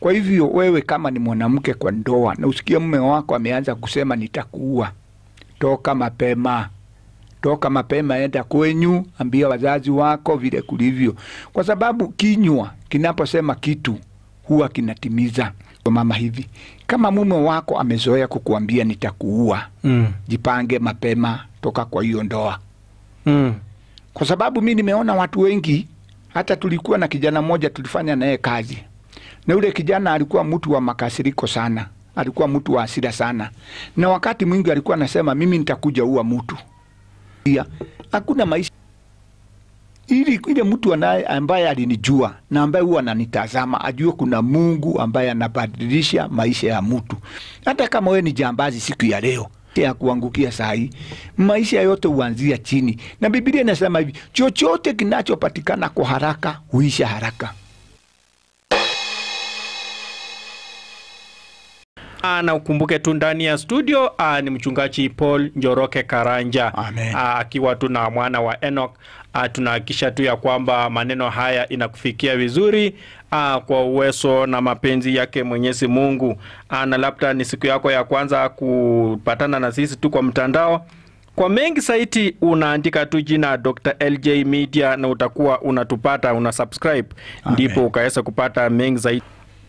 Kwa hivyo wewe kama ni mwanamke kwa ndoa na usikie mume wako ameanza kusema nitakuua, toka mapema, toka mapema, enda kwenyu, ambia wazazi wako vile kulivyo, kwa sababu kinywa kinaposema kitu huwa kinatimiza. Mama, hivi kama mume wako amezoea kukuambia nitakuua, mm. jipange mapema, toka kwa hiyo ndoa mm. kwa sababu mi nimeona watu wengi, hata tulikuwa na kijana mmoja tulifanya naye kazi na yule kijana alikuwa mtu wa makasiriko sana, alikuwa mtu wa hasira sana, na wakati mwingi alikuwa anasema mimi nitakuja ua mtu. Pia Hakuna maisha ili ile mtu anaye ambaye alinijua na ambaye huwa ananitazama ajue kuna Mungu ambaye anabadilisha maisha ya mtu, hata kama wewe ni jambazi siku ya leo ya kuangukia saa hii. Maisha yote huanzia chini, na Biblia inasema hivi, chochote kinachopatikana kwa haraka huisha haraka. Ah, na ukumbuke tu ndani ya studio aa, ah, ni mchungaji Paul Njoroke Karanja ah, akiwa tu na mwana wa Enoch. Tunahakikisha tu ya kwamba maneno haya inakufikia vizuri aa, kwa uwezo na mapenzi yake Mwenyezi Mungu. na labda ni siku yako ya kwanza kupatana na sisi tu kwa mtandao kwa mengi saiti unaandika tu jina Dr. LJ Media na utakuwa unatupata, una subscribe, ndipo ukaweza kupata mengi zaidi.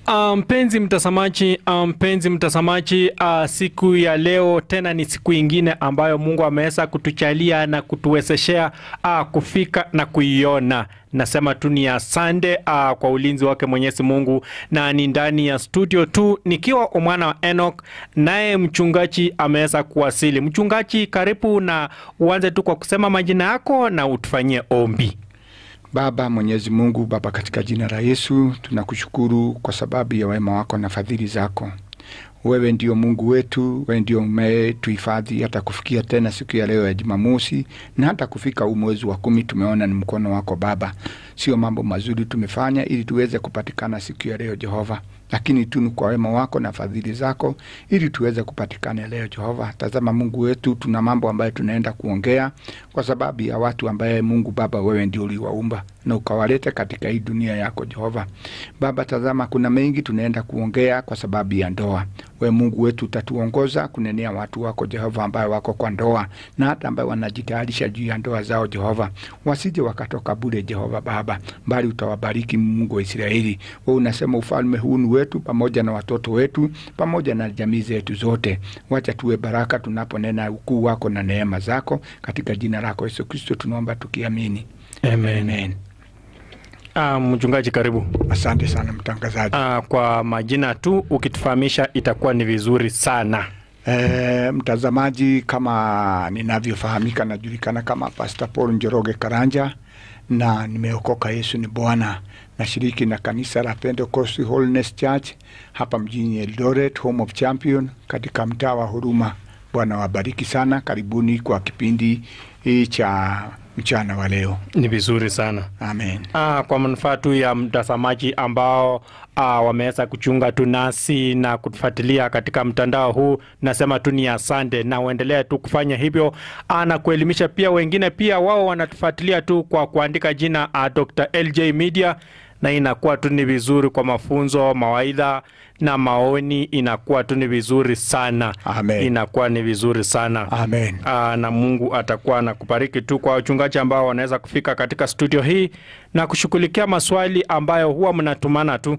Um, mpenzi um, mtazamaji mpenzi um, mtazamaji uh, siku ya leo tena ni siku ingine ambayo Mungu ameweza kutuchalia na kutuwezeshea uh, kufika na kuiona. Nasema tu ni asante uh, kwa ulinzi wake Mwenyezi Mungu, na ni ndani ya studio tu nikiwa umwana wa Enoch, naye mchungaji ameweza kuwasili. Mchungaji, karibu na uanze tu kwa kusema majina yako na utufanyie ombi. Baba Mwenyezi Mungu, Baba, katika jina la Yesu tunakushukuru kwa sababu ya wema wako na fadhili zako. Wewe ndio Mungu wetu, wewe ndio umetuhifadhi hata kufikia tena siku ya leo ya Jumamosi, na hata kufika huu mwezi wa kumi. Tumeona ni mkono wako Baba, sio mambo mazuri tumefanya ili tuweze kupatikana siku ya leo, Jehova lakini tu ni kwa wema wako na fadhili zako, ili tuweze kupatikana leo. Jehova, tazama Mungu wetu, tuna mambo ambayo tunaenda kuongea kwa sababu ya watu ambaye Mungu Baba, wewe ndio uliwaumba na ukawaleta katika hii dunia yako Jehova. Baba, tazama kuna mengi tunaenda kuongea kwa sababu ya ndoa we Mungu wetu utatuongoza kunenea watu wako Jehova, ambayo wako kwa ndoa na hata ambayo wanajitayarisha juu ya ndoa zao Jehova, wasije wakatoka bure Jehova Baba, bali utawabariki Mungu wa Israeli. Wewe unasema ufalme huu ni wetu pamoja na watoto wetu pamoja na jamii zetu zote. Wacha tuwe baraka tunaponena ukuu wako na neema zako, katika jina lako Yesu Kristo tunaomba tukiamini, amen, amen. Uh, mchungaji karibu. Asante sana mtangazaji. Uh, kwa majina tu ukitufahamisha itakuwa ni vizuri sana. E, mtazamaji, kama ninavyofahamika, najulikana kama Pastor Paul Njoroge Karanja na nimeokoka, Yesu ni Bwana. Nashiriki na kanisa la Pentecost Holiness Church hapa mjini Eldoret, Home of Champion, katika mtaa wa Huruma. Bwana wabariki sana. Karibuni kwa kipindi cha mchana wa leo. Ni vizuri sana. Amen. Ah, kwa manufaa tu ya mtazamaji ambao ah, wameweza kuchunga tu nasi na kutufuatilia katika mtandao huu, nasema tu ni asante na uendelee tu kufanya hivyo ah, na kuelimisha pia wengine, pia wao wanatufuatilia tu kwa kuandika jina ah, Dr. LJ Media na inakuwa tu ni vizuri kwa mafunzo, mawaidha na maoni, inakuwa tu ni vizuri sana Amen. Inakuwa ni vizuri sana Amen. Aa, ah, na Mungu atakuwa na kupariki tu. Kwa wachungaji ambao wanaweza kufika katika studio hii na kushughulikia maswali ambayo huwa mnatumana tu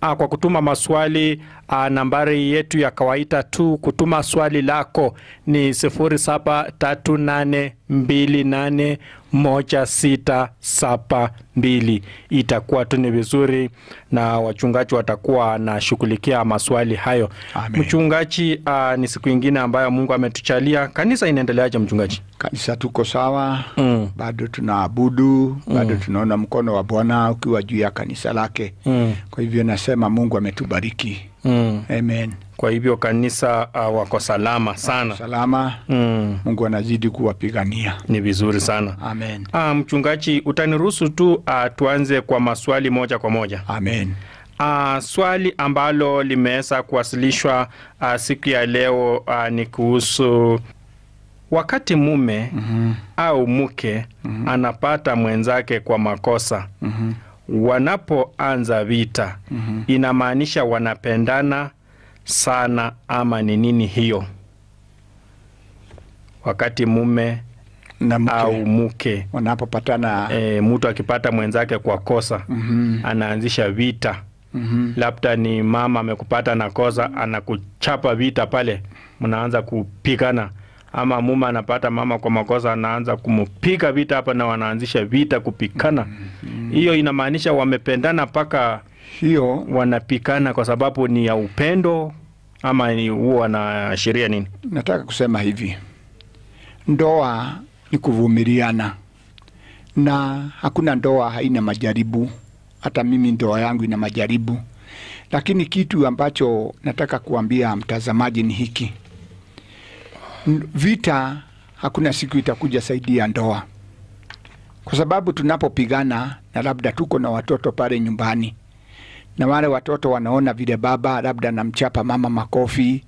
a, ah, kwa kutuma maswali a, ah, nambari yetu ya kawaida tu kutuma swali lako ni 0738281672. Itakuwa tu ni vizuri na wachungaji watakuwa wanashughulikia maswali hayo. Amen. Mchungaji, aa, ah, ni siku ingine ambayo Mungu ametuchalia. Kanisa inaendeleaje mchungaji? Kanisa tuko sawa mm. bado tunaabudu mm. bado tunaona mkono wa Bwana ukiwa juu ya kanisa lake mm. kwa hivyo nasema Mungu ametubariki mm. Kwa hivyo kanisa uh, wako salama sana salama mm. Mungu anazidi kuwapigania. Ni vizuri sana Amen. Ah, mchungaji, utaniruhusu tu uh, tuanze kwa maswali moja kwa moja. Amen. Uh, swali ambalo limeweza kuwasilishwa uh, siku ya leo uh, ni kuhusu Wakati mume mm -hmm. au mke mm -hmm. anapata mwenzake kwa makosa mm -hmm. wanapoanza vita mm -hmm. inamaanisha wanapendana sana, ama ni nini hiyo? Wakati mume na mke au mke wanapopatana, e, mtu akipata mwenzake kwa kosa mm -hmm. anaanzisha vita mm -hmm. labda ni mama amekupata na kosa, anakuchapa vita pale, mnaanza kupigana ama mume anapata mama kwa makosa, anaanza kumpiga vita hapa na wanaanzisha vita kupikana. Hiyo mm -hmm. inamaanisha wamependana mpaka hiyo wanapikana kwa sababu ni ya upendo ama ni huo wanaashiria nini? Nataka kusema hivi, ndoa ni kuvumiliana na hakuna ndoa haina majaribu. Hata mimi ndoa yangu ina majaribu, lakini kitu ambacho nataka kuambia mtazamaji ni hiki vita hakuna siku itakuja saidia ya ndoa, kwa sababu tunapopigana na labda tuko na watoto pale nyumbani, na wale watoto wanaona vile baba labda namchapa mama makofi.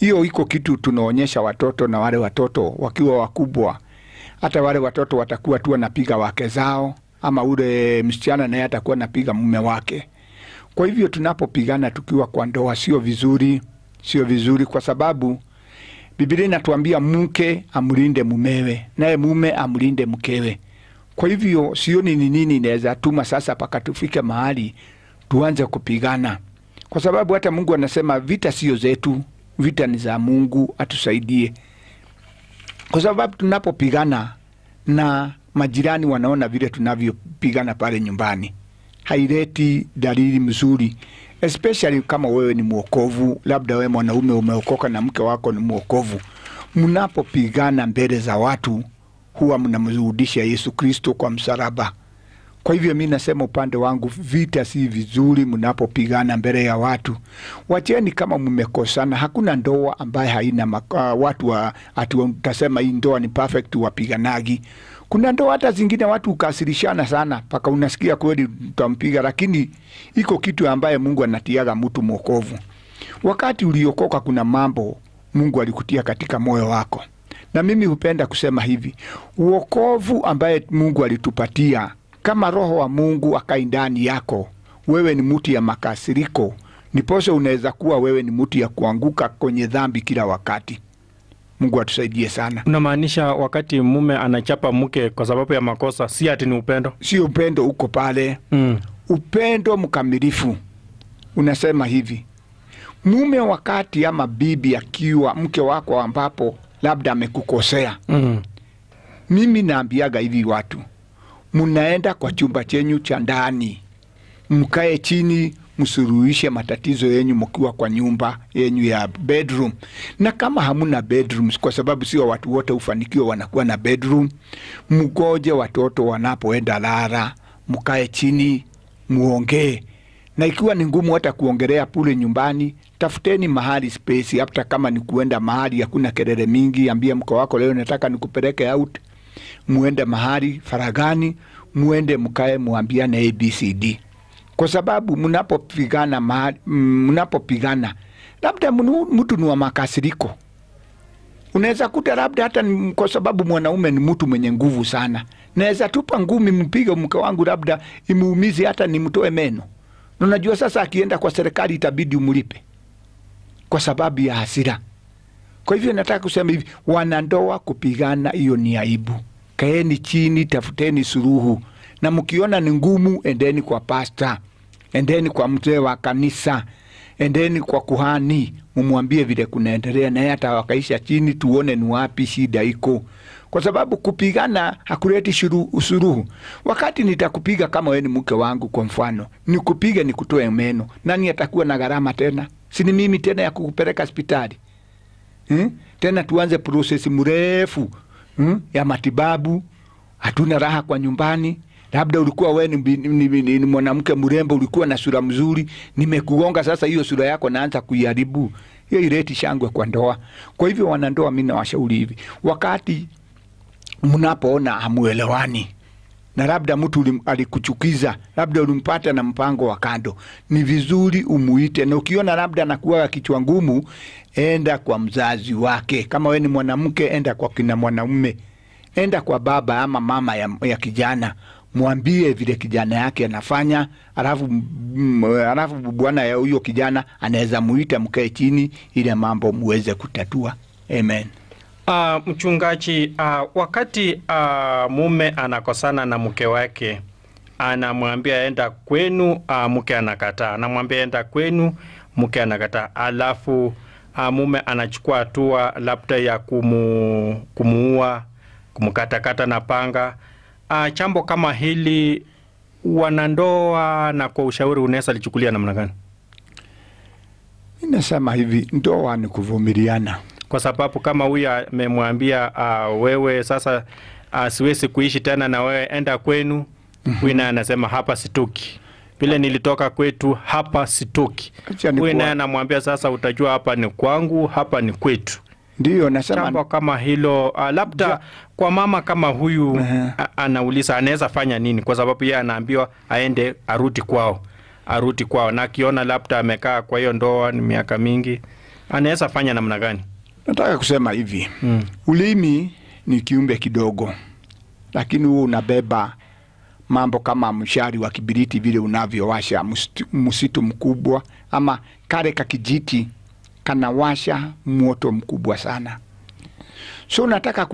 Hiyo iko kitu tunaonyesha watoto, na wale watoto wakiwa wakubwa, hata wale watoto watakuwa tu wanapiga wake zao, ama ule msichana naye atakuwa anapiga mume wake. Kwa hivyo tunapopigana tukiwa kwa ndoa sio vizuri, sio vizuri kwa sababu Biblia inatuambia mke amlinde mumewe, naye mume amlinde mkewe. Kwa hivyo sioni ni nini inaweza tuma sasa paka tufike mahali tuanze kupigana, kwa sababu hata Mungu anasema vita sio zetu, vita ni za Mungu, atusaidie, kwa sababu tunapopigana na majirani wanaona vile tunavyopigana pale nyumbani, haileti dalili mzuri especially kama wewe ni mwokovu, labda wewe mwanaume umeokoka na mke wako ni mwokovu, mnapopigana mbele za watu huwa mnamrudisha Yesu Kristo kwa msalaba. Kwa hivyo mi nasema upande wangu, vita si vizuri mnapopigana mbele ya watu. Wacheni kama mmekosana. Hakuna ndoa ambaye haina uh, watu wa, ati hii ndoa ni perfect wapiganagi kuna ndoa hata zingine watu ukasirishana sana mpaka unasikia kweli utampiga, lakini iko kitu ambaye Mungu anatiaga mtu mwokovu. Wakati uliokoka, kuna mambo Mungu alikutia katika moyo wako, na mimi hupenda kusema hivi, uokovu ambaye Mungu alitupatia kama Roho wa Mungu akai ndani yako, wewe ni mutu ya makasiriko, niposo unaweza kuwa wewe ni mtu ya kuanguka kwenye dhambi kila wakati. Mungu atusaidie sana. Unamaanisha wakati mume anachapa mke kwa sababu ya makosa, si ati ni upendo? si upendo uko pale mm. Upendo mkamilifu unasema hivi, mume wakati ama bibi akiwa mke wako ambapo labda amekukosea mm. Mimi naambiaga hivi watu, munaenda kwa chumba chenyu cha ndani, mkae chini msuruhishe matatizo yenyu mkiwa kwa nyumba yenyu ya bedroom. Na kama hamuna bedroom, kwa sababu sio watu wote ufanikiwa wanakuwa na bedroom, mgoje watoto wanapoenda lara, mkae chini muongee na ikiwa ni ngumu hata kuongelea pule nyumbani, tafuteni mahali space, hata kama ni kuenda mahali hakuna kelele mingi. ambie mko wako, leo nataka nikupeleke out, muende mahali faragani, muende mkae, muambiane ABCD kwa sababu mnapopigana mnapopigana, labda mtu ni wa makasiriko. Unaweza kuta labda hata kwa sababu mwanaume ni mtu mwenye nguvu sana, naweza tupa ngumi mpige mke wangu, labda imuumizi hata nimtoe meno. Na unajua sasa, akienda kwa serikali itabidi umlipe kwa sababu ya hasira. Kwa hivyo nataka kusema hivi, wanandoa kupigana, hiyo ni aibu. Kaeni chini, tafuteni suruhu na mkiona ni ngumu, endeni kwa pasta endeni kwa mzee wa kanisa, endeni kwa kuhani, mumwambie vile kunaendelea, naye hata wakaisha chini, tuone ni wapi shida iko, kwa sababu kupigana hakuleti usuruhu Wakati nitakupiga kama wewe ni mke wangu, kwa mfano, nikupige nikutoe meno, nani atakuwa na gharama tena? Si ni mimi tena ya kukupeleka hospitali hmm? Tena tuanze prosesi mrefu hmm? ya matibabu, hatuna raha kwa nyumbani labda ulikuwa we ni, ni, ni, ni mwanamke mrembo, ulikuwa na sura mzuri, nimekugonga sasa, hiyo sura yako naanza kuiharibu, hiyo ileti shangwe kwa ndoa. Kwa hivyo wanandoa, mi nawashauri hivi, wakati mnapoona hamuelewani na labda mtu alikuchukiza, labda ulimpata na mpango wa kando, ni vizuri umuite, na ukiona labda anakuwa kichwa ngumu, enda kwa mzazi wake. Kama we ni mwanamke, enda kwa kina mwanaume, enda kwa baba ama mama ya, ya kijana mwambie vile kijana yake anafanya, alafu alafu bwana huyo kijana anaweza muita, mkae chini ile mambo muweze kutatua. Amen. Uh, mchungaji, uh, wakati uh, mume anakosana na mke wake anamwambia enda kwenu, uh, mke anakataa, anamwambia enda kwenu, mke anakataa, alafu uh, mume anachukua hatua labda ya kumu, kumuua, kumkatakata na panga uh, chambo kama hili wanandoa na kwa ushauri unaweza lichukulia namna gani? Ninasema hivi, ndoa ni kuvumiliana, kwa sababu kama huyu amemwambia uh, wewe sasa uh, siwezi kuishi tena na wewe, enda kwenu. mm -hmm. Huyu naye anasema hapa sitoki vile nilitoka kwetu, hapa sitoki. Huyu naye anamwambia sasa, utajua hapa ni kwangu, hapa ni kwetu ndio nasema jambo kama hilo uh, labda ja. kwa mama kama huyu uh -huh. anauliza anaweza fanya nini, kwa sababu yeye anaambiwa aende arudi kwao, arudi kwao, na akiona labda amekaa kwa hiyo ndoa ni miaka mingi, anaweza fanya namna gani? Nataka kusema hivi mm. ulimi ni kiumbe kidogo, lakini huo unabeba mambo kama mshari wa kibiriti vile unavyowasha msitu mkubwa ama kare kakijiti kanawasha moto mkubwa sana. So nataka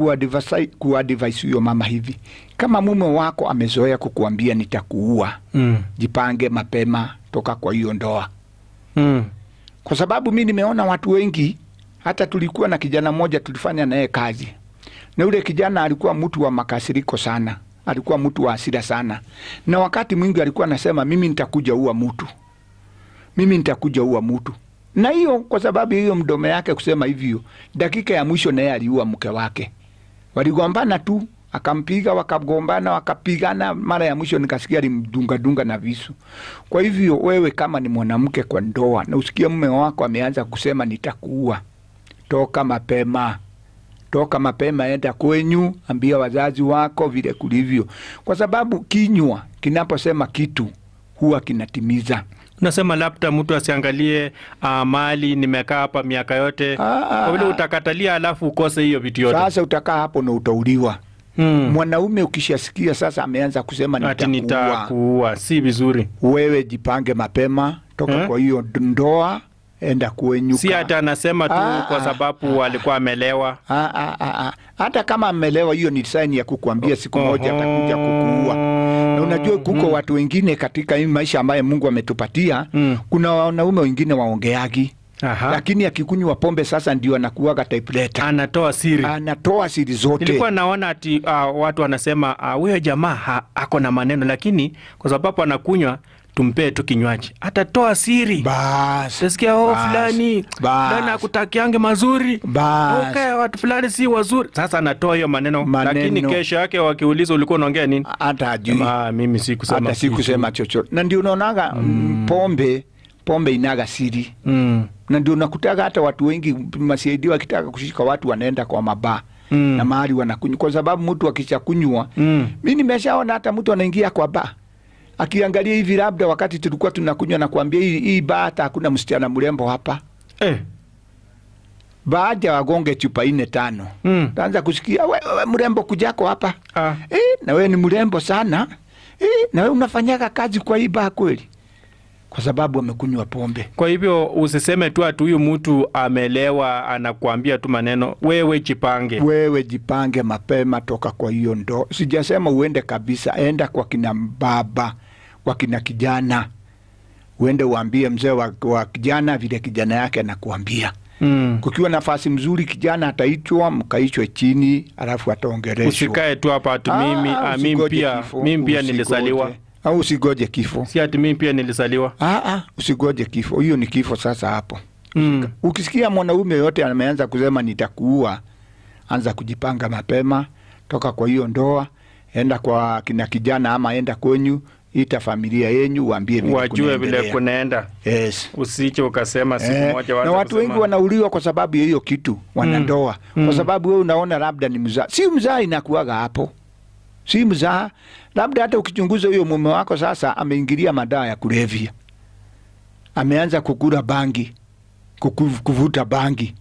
kuadvise huyo mama hivi, kama mume wako amezoea kukuambia nitakuua, mm. jipange mapema toka kwa hiyo ndoa mm. kwa sababu mi nimeona watu wengi. Hata tulikuwa na kijana mmoja tulifanya naye kazi, na yule kijana alikuwa mtu wa makasiriko sana, alikuwa mtu wa hasira sana, na wakati mwingi alikuwa anasema mimi nitakuja ua mtu, mimi nitakuja ua mtu na hiyo kwa sababu hiyo mdomo yake kusema hivyo, dakika ya mwisho naye aliua mke wake. Waligombana tu, akampiga, wakagombana, wakapigana. Mara ya mwisho nikasikia alimdungadunga na visu. Kwa hivyo wewe kama ni mwanamke kwa ndoa na usikie mume wako ameanza kusema nitakuua, toka mapema toka mapema, enda kwenyu, ambia wazazi wako vile kulivyo, kwa sababu kinywa kinaposema kitu huwa kinatimiza. Unasema labda mtu asiangalie uh, ah, mali nimekaa hapa miaka yote, ah, ah, kwa vile utakatalia, alafu ukose hiyo vitu yote. Sasa utakaa hapo na utauliwa. Hmm. Mwanaume ukishasikia sasa ameanza kusema nitakuua, si vizuri. Wewe jipange mapema, toka hmm? kwa hiyo ndoa enda kuenyuka. Si hata anasema tu ah, kwa sababu ah, alikuwa amelewa. ah, ah, ah. Hata kama amelewa, hiyo ni saini ya kukuambia siku moja atakuja kukuua. Oh na unajua mm. kuko mm. watu wengine katika hii maisha ambaye Mungu ametupatia mm. kuna wanaume wengine waongeagi Aha. Lakini akikunywa pombe sasa ndio anakuaga typewriter. Anatoa siri. Anatoa siri zote. Nilikuwa naona ati uh, watu wanasema uh, jamaa jamaa ako na maneno, lakini kwa sababu anakunywa tumpee tu kinywaji, atatoa siri. tasikia oh, fulani fulani akutakiange mazuri, okay, watu fulani si wazuri. Sasa anatoa hiyo maneno, maneno, lakini kesho yake wakiuliza ulikuwa unaongea nini, hata ajui. Ah, sikusema, hata chochote. Na ndio unaonaga mm, mm. pombe pombe inaga siri mm. na ndio nakutaga hata watu wengi masiaidi wakitaka kushika watu wanaenda kwa mabaa mm. na mahali wanakunywa, kwa sababu mtu akishakunywa mm. mi nimeshaona hata mtu anaingia kwa baa akiangalia hivi, labda wakati tulikuwa tunakunywa na kuambia hii, hii baa hakuna msichana mrembo hapa eh. Baada wagonge chupa ine tano mm. Taanza kusikia we, we mrembo kujako hapa ah. E, na we ni mrembo sana e, na we unafanyaga kazi kwa hii baa kweli? Kwa sababu amekunywa pombe. Kwa hivyo usiseme tu ati huyu mtu amelewa, anakuambia tu maneno. Wewe jipange, wewe jipange mapema, toka kwa hiyo ndoo. Sijasema uende kabisa, enda kwa kina baba kwa kina kijana, uende uambie mzee wa, wa kijana vile kijana yake anakuambia Mm. Kukiwa nafasi mzuri kijana ataitwa, mkaitwe chini, alafu ataongeleshwa. Usikae tu hapa ati mimi ah, ah mimi pia mimi pia au usigoje kifo. Si ati mimi pia nilizaliwa. Ah, ah, usigoje kifo, hiyo ni kifo sasa hapo. Mm. Ukisikia mwanaume yote ameanza kusema nitakuua, anza kujipanga mapema, toka kwa hiyo ndoa, enda kwa kina kijana ama enda kwenyu ita familia yenyu, waambie vile wajue vile kunaenda. Yes. Usiche ukasema siku eh, moja na watu wengi wanauliwa kwa sababu ya hiyo kitu, wanandoa mm. kwa mm. sababu wewe unaona labda ni mzaa, si mzaa inakuaga hapo si mzaa, labda hata ukichunguza huyo mume wako sasa ameingilia madawa ya kulevya, ameanza kukula bangi, kukuv, kuvuta bangi,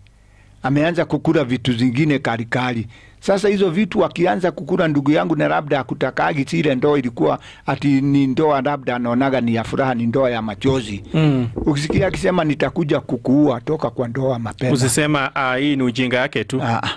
ameanza kukula vitu zingine karikari sasa hizo vitu wakianza kukula, ndugu yangu, na labda akutakagi ile ndoa ilikuwa ati ni ndoa labda anaonaga ni ya furaha, ni ndoa ya machozi mm. Ukisikia akisema nitakuja kukuua, toka kwa ndoa mapema, usisema uh, hii ni ujinga yake tu ah, ah,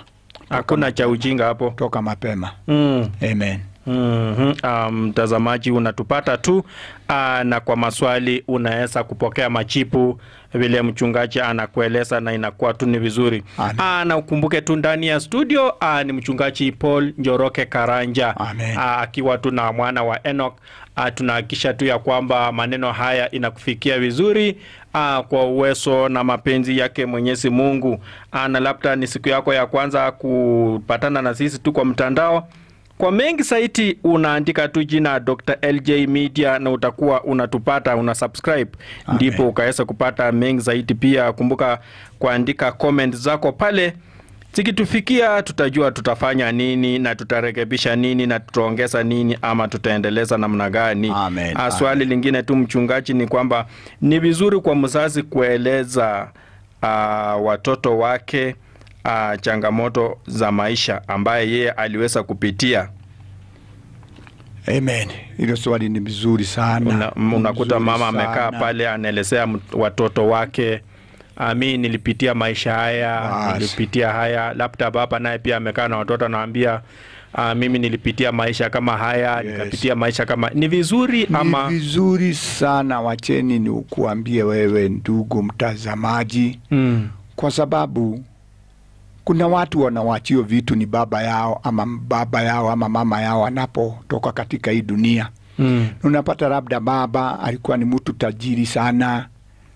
hakuna cha ujinga hapo, toka mapema mm. Amen. Mhm. Ah, mtazamaji mm -hmm. Um, unatupata tu uh, na kwa maswali unaweza kupokea machipu vile mchungaji anakueleza na inakuwa tu ni vizuri. Aa, ah, na ukumbuke tu ndani ya studio aa, ah, ni mchungaji Paul Njoroke Karanja ah, akiwa tu na mwana wa Enoch. Tunahakikisha tu ya kwamba maneno haya inakufikia vizuri aa, kwa uwezo na mapenzi yake Mwenyezi Mungu. Aa, na labda ni siku yako ya kwanza kupatana na sisi tu kwa mtandao kwa mengi saiti unaandika tu jina Dr. LJ Media na utakuwa unatupata, una subscribe, ndipo ukaweza kupata mengi zaidi. Pia kumbuka kuandika comment zako pale zikitufikia tutajua tutafanya nini na tutarekebisha nini na tutaongeza nini ama tutaendeleza namna gani. Ah, swali lingine tu mchungaji, ni kwamba ni vizuri kwa mzazi kueleza uh, watoto wake uh, changamoto za maisha ambaye yeye aliweza kupitia. Amen. Hilo swali ni mzuri sana. Una, unakuta mama amekaa pale anaelezea watoto wake mi nilipitia maisha haya Mas. nilipitia haya, labda baba naye pia amekaa na watoto anawaambia Uh, ah, mimi nilipitia maisha kama haya yes. Nikapitia maisha kama ni vizuri ama... ni vizuri sana. Wacheni ni ukuambie wewe ndugu mtazamaji mm. kwa sababu kuna watu wanawachio vitu ni baba yao ama baba yao ama mama yao anapotoka katika hii dunia mm. Unapata labda baba alikuwa ni mtu tajiri sana,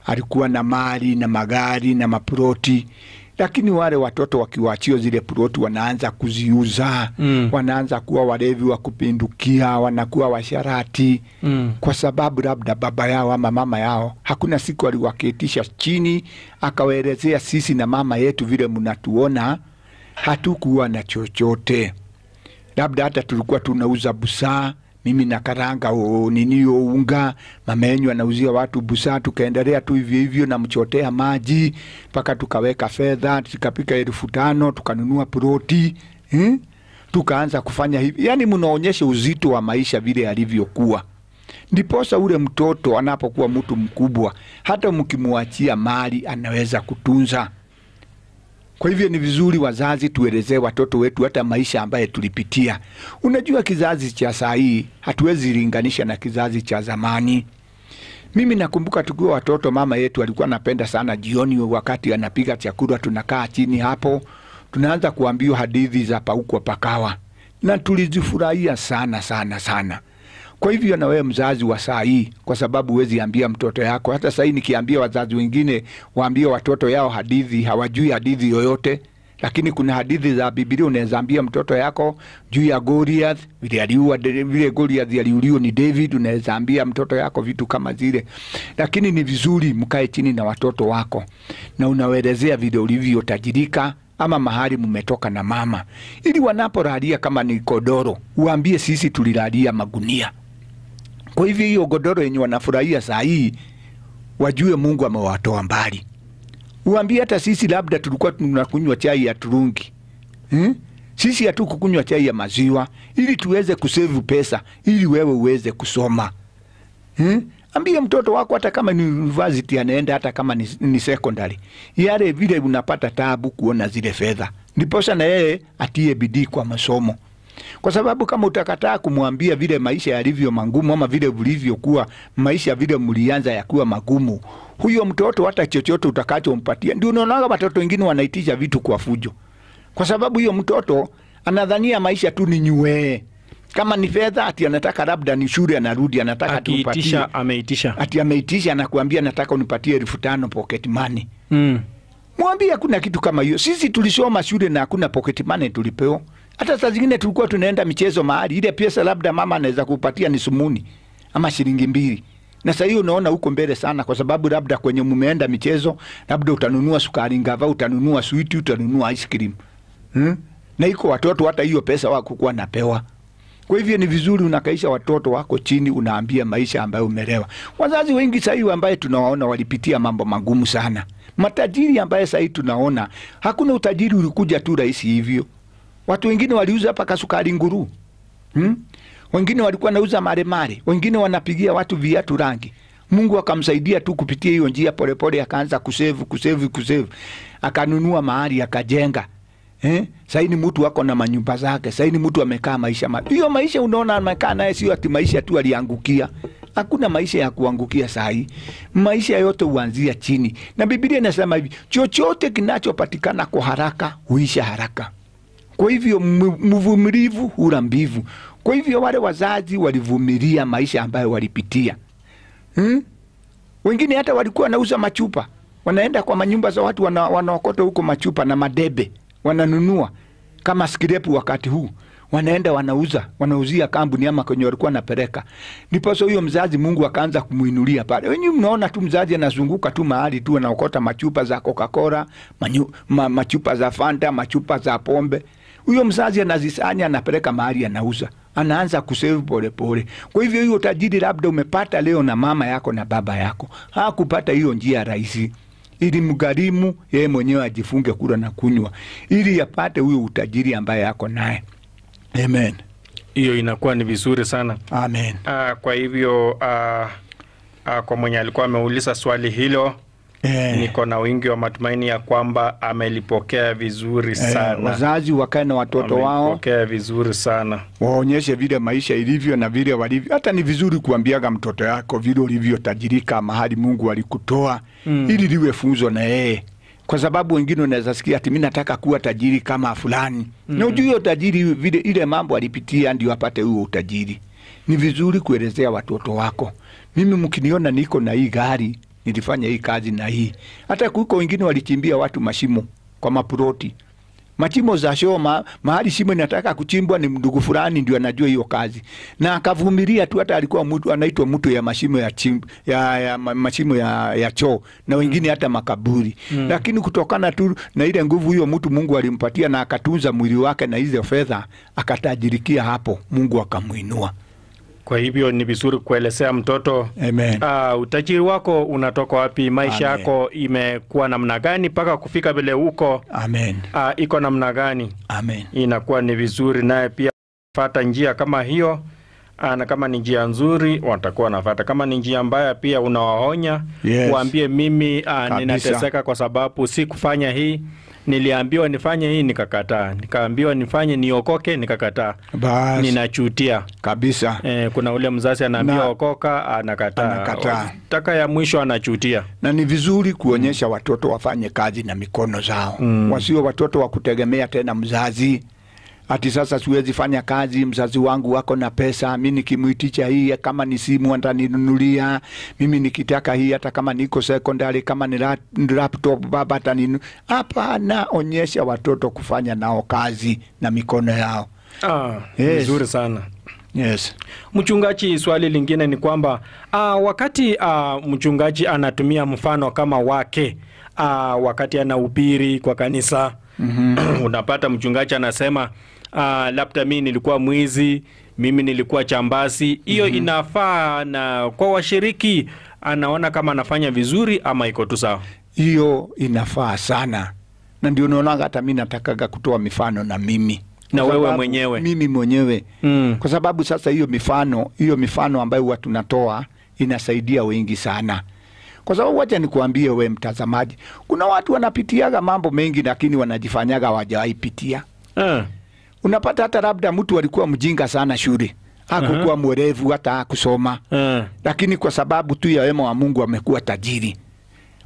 alikuwa na mali na magari na maproti lakini wale watoto wakiwachio zile ploti wanaanza kuziuza mm. wanaanza kuwa walevi wa kupindukia, wanakuwa washarati mm. kwa sababu labda baba yao ama mama yao hakuna siku aliwaketisha chini akawaelezea, sisi na mama yetu vile mnatuona hatukuwa na chochote, labda hata tulikuwa tunauza busaa mimi nakaranga oh, nini o unga, mamenyu anauzia watu busa tukaendelea tu hivyo hivyo, namchotea maji mpaka tukaweka fedha, tukapika elfu tano tukanunua proti hmm? tukaanza kufanya hivi. Yani mnaonyesha uzito wa maisha vile alivyokuwa ndiposa ule mtoto anapokuwa mtu mkubwa, hata mkimwachia mali anaweza kutunza. Kwa hivyo ni vizuri wazazi tuelezee watoto wetu hata maisha ambaye tulipitia. Unajua, kizazi cha saa hii hatuwezi linganisha na kizazi cha zamani. Mimi nakumbuka tukiwa watoto, mama yetu alikuwa anapenda sana jioni, wakati anapiga chakula, tunakaa chini hapo, tunaanza kuambiwa hadithi za paukwa pakawa, na tulizifurahia sana sana sana. Kwa hivyo na wewe mzazi wa saa hii, kwa sababu huwezi ambia mtoto yako. Hata saa hii nikiambia wazazi wengine waambie watoto yao hadithi, hawajui hadithi yoyote, lakini kuna hadithi za Biblia unaweza ambia mtoto yako juu ya Goliath, vile aliua vile Goliath aliuliwa ni David. Unaweza ambia mtoto yako vitu kama zile, lakini ni vizuri mkae chini na watoto wako na unawelezea vile ulivyotajirika ama mahali mmetoka na mama, ili wanaporalia kama ni kodoro, uambie sisi tulilalia magunia kwa hivyo hiyo godoro yenye wanafurahia saa hii, wajue Mungu amewatoa mbali. Uambie hata sisi labda tulikuwa tunakunywa chai ya turungi hmm? Sisi hatukukunywa chai ya maziwa ili tuweze kusevu pesa ili wewe uweze kusoma hmm? Ambie mtoto wako hata kama ni university anaenda, hata kama ni, ni secondary, yale vile unapata tabu kuona zile fedha, ndiposa na yeye atie bidii kwa masomo. Kwa sababu kama utakataa kumwambia vile maisha yalivyo magumu ama vile vilivyokuwa maisha vile mlianza yakuwa magumu, huyo mtoto hata chochote utakachompatia, ndio unaonaga watoto wengine wanaitisha vitu kwa fujo, kwa sababu huyo mtoto anadhania maisha tu ni nywee kama ni fedha ati anataka labda ni shule anarudi anataka tupatie, ameitisha ati ameitisha, anakuambia nataka unipatie elfu tano pocket money mm. Mwambie hakuna kitu kama hiyo. Sisi tulisoma shule na hakuna pocket money tulipewa. Hata saa zingine tulikuwa tunaenda michezo mahali, ile pesa labda mama anaweza kupatia ni sumuni ama shilingi mbili na sasa hiyo unaona huko mbele sana, kwa sababu labda kwenye mumeenda michezo, labda utanunua sukari ngava, utanunua switi, utanunua ice cream hmm? na iko watoto hata hiyo pesa wakukuwa napewa. Kwa hivyo ni vizuri unakaisha watoto wako chini, unaambia maisha ambayo umelewa. Wazazi wengi sahii ambaye tunawaona walipitia mambo magumu sana. Matajiri ambaye sahii tunaona, hakuna utajiri ulikuja tu rahisi hivyo. Watu wengine waliuza hapa kasukari nguru hmm? Wengine walikuwa nauza maremare, wengine wanapigia watu viatu rangi. Mungu akamsaidia tu kupitia hiyo njia, polepole akaanza kusevu kusevu kusevu, akanunua mahali akajenga. Eh? Saini mtu wako na manyumba zake, saini mtu amekaa maisha ma hiyo maisha unaona amekaa naye, sio ati maisha tu aliangukia. Hakuna maisha ya kuangukia sahi, maisha yote huanzia chini, na Biblia inasema hivi, chochote kinachopatikana kwa haraka huisha haraka. Kwa hivyo mvumilivu hula mbivu. Kwa hivyo wale wazazi walivumilia maisha ambayo walipitia hmm? Wengine hata walikuwa wanauza machupa, wanaenda kwa manyumba za watu wana, wanaokota huko machupa na madebe wananunua kama skirepu wakati huu wanaenda wanauza, wanauzia kampuni ama kwenye walikuwa napeleka. Niposo huyo mzazi Mungu akaanza kumuinulia pale. Wenyewe mnaona tu mzazi anazunguka tu mahali tu anaokota machupa za Coca-Cola, ma, machupa za Fanta, machupa za pombe. Huyo mzazi anazisanya yaani anapeleka mahali anauza, anaanza kusevu polepole. Kwa hivyo hiyo tajiri labda umepata leo na mama yako na baba yako, hakupata hiyo njia rahisi ili mgarimu yeye mwenyewe ajifunge kula na kunywa, ili yapate huyo utajiri ambaye ako naye. Amen, hiyo inakuwa ni vizuri sana. Amen. Aa, ah, kwa hivyo aa, ah, aa, ah, kwa mwenye alikuwa ameuliza swali hilo yeah. niko na wingi wa matumaini ya kwamba amelipokea vizuri eh, sana. wazazi wakae na watoto wao, pokea vizuri sana, waonyeshe vile maisha ilivyo na vile walivyo. Hata ni vizuri kuambiaga mtoto yako vile ulivyotajirika mahali Mungu alikutoa mm, ili liwe funzo na yeye kwa sababu wengine unaweza sikia ati mi nataka kuwa tajiri kama fulani mm. na hmm. ujui utajiri vile ile mambo alipitia ndio apate huo utajiri. Ni vizuri kuelezea watoto wako, mimi mkiniona niko na hii gari nilifanya hii kazi na hii. Hata kuko wengine walichimbia watu mashimo kwa maproti machimo za shoo ma, mahali shimo inataka kuchimbwa ni mdugu fulani ndio anajua hiyo kazi, na akavumilia tu. Hata alikuwa mtu anaitwa mtu ya mashimo ya, chim, ya, ya mashimo ya, ya choo na wengine hata makaburi mm. Lakini kutokana tu na ile nguvu hiyo mtu Mungu alimpatia na akatunza mwili wake na hizo fedha akatajirikia hapo, Mungu akamuinua. Kwa hivyo ni vizuri kuelezea mtoto uh, utajiri wako unatoka wapi, maisha Amen. yako imekuwa namna gani mpaka kufika vile huko uh, iko namna gani. Inakuwa ni vizuri naye pia fata njia kama hiyo ah, na kama ni njia nzuri watakuwa nafata, kama ni njia mbaya pia unawaonya, yes. Waambie mimi uh, ninateseka kwa sababu si kufanya hii Niliambiwa nifanye hii nikakataa, nikaambiwa nifanye niokoke nikakataa. ninachutia kabisa. E, kuna ule mzazi na, okoka, anakataa, anakataa. Taka ya mwisho anachutia, na ni vizuri kuonyesha mm. watoto wafanye kazi na mikono zao mm. wasio watoto wa kutegemea tena mzazi ati sasa siwezi fanya kazi, mzazi wangu wako na pesa, mi nikimwitisha hii, kama ni simu ataninunulia, mimi nikitaka hii, hata kama niko sekondari, kama ni laptop baba ataninu. Hapana, onyesha watoto kufanya nao kazi na mikono yao. Ah, yes. Mzuri sana. Yes. Mchungaji, swali lingine ni kwamba uh, wakati uh, mchungaji anatumia mfano kama wake uh, wakati anahubiri kwa kanisa mm -hmm. unapata mchungaji anasema uh, labda mi nilikuwa mwizi, mimi nilikuwa chambasi. Hiyo mm -hmm. inafaa na kwa washiriki, anaona kama anafanya vizuri ama iko tu sawa. Hiyo inafaa sana, na ndio naonanga hata mi natakaga kutoa mifano na mimi na wewe mwenyewe mimi mwenyewe mm. Kwa sababu sasa hiyo mifano hiyo mifano ambayo huwa tunatoa inasaidia wengi sana, kwa sababu wacha nikuambie we mtazamaji, kuna watu wanapitiaga mambo mengi, lakini wanajifanyaga wajawaipitia eh unapata hata labda mtu alikuwa mjinga sana shule hakukuwa mwerevu hata akusoma eh. lakini kwa sababu tu ya wema wa Mungu amekuwa tajiri.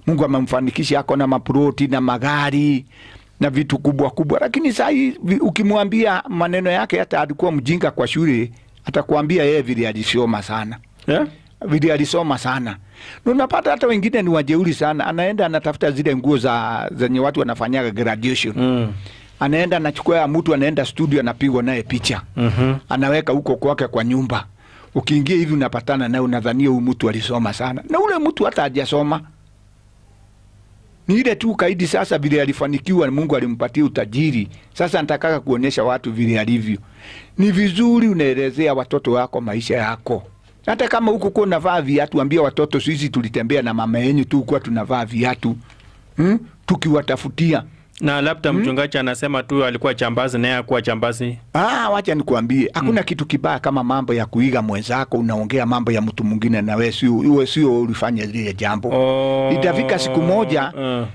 Mungu amemfanikisha ako na maproti na magari na vitu kubwa kubwa, lakini saa hii ukimwambia maneno yake, hata alikuwa mjinga kwa shule, atakwambia yeye vile alisoma sana yeah? vile alisoma sana. Unapata hata wengine ni wajeuri sana, anaenda anatafuta zile nguo za zenye watu wanafanyaga graduation mm anaenda anachukua mtu anaenda studio anapigwa naye picha mm -hmm. anaweka huko kwake kwa nyumba. Ukiingia hivi unapatana naye, unadhania huyu mtu alisoma sana, na ule mtu hata hajasoma. Ni ile tu kaidi. Sasa vile alifanikiwa, Mungu alimpatia utajiri. Sasa ntakaka kuonyesha watu vile alivyo. Ni vizuri unaelezea watoto wako maisha yako hata kama huku kuwa unavaa viatu, ambia watoto, sisi tulitembea na mama yenyu tu kuwa tunavaa viatu hmm? tukiwatafutia na labda mm. mchungaji anasema tu alikuwa chambazi naye akuwa chambazi. Ah, wacha nikuambie hakuna mm. kitu kibaya kama mambo ya kuiga mwenzako, unaongea mambo ya mtu mwingine na wewe sio wewe sio ulifanya lile jambo. Oh, itafika siku moja uh,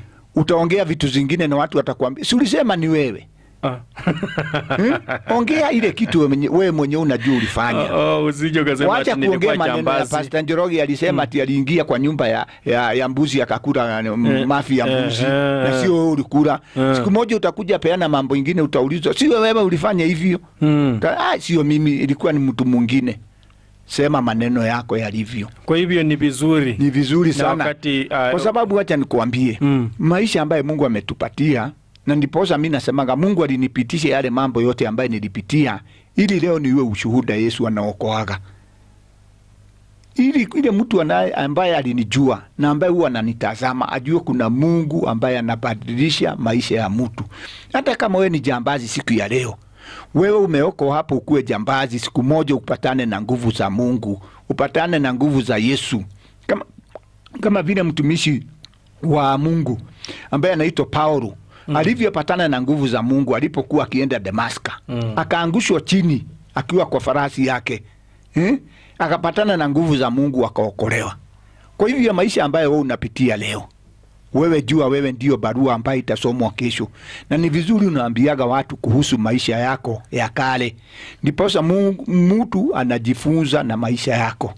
utaongea vitu zingine na watu watakwambia si ulisema ni wewe hmm? Ongea ile kitu wewe mwenye unajua ulifanya. Oh, oh usije ukasema ati nilikuwa ya Pastor Njoroge alisema mm. ati aliingia kwa nyumba ya, ya, ya mbuzi akakula eh, eh, mm, mafi ya eh, mbuzi na sio wewe ulikula. Siku moja utakuja peana mambo ingine utaulizwa, si wewe ulifanya hivyo? Mm. Ah, sio mimi, ilikuwa ni mtu mwingine sema maneno yako yalivyo. Kwa hivyo ni vizuri, ni vizuri sana wakati, uh, kwa sababu wacha nikuambie mm. maisha ambayo Mungu ametupatia na ndiposa mi nasemaga Mungu alinipitisha yale mambo yote ambaye nilipitia ili leo niwe ushuhuda Yesu anaokoaga ili ile mtu anaye ambaye alinijua na ambaye huwa ananitazama ajue kuna Mungu ambaye anabadilisha maisha ya mtu. Hata kama wewe ni jambazi siku ya leo, wewe umeoko hapo ukuwe jambazi, siku moja upatane na nguvu za Mungu, upatane na nguvu za Yesu, kama, kama vile mtumishi wa Mungu ambaye anaitwa Paulo mm. alivyopatana na nguvu za Mungu alipokuwa akienda Damaska mm. akaangushwa chini akiwa kwa farasi yake eh? akapatana na nguvu za Mungu akaokolewa. Kwa hivyo maisha ambayo wewe unapitia leo, wewe jua wewe ndiyo barua ambayo itasomwa kesho, na ni vizuri unaambiaga watu kuhusu maisha yako ya kale, ndiposa mtu anajifunza na maisha yako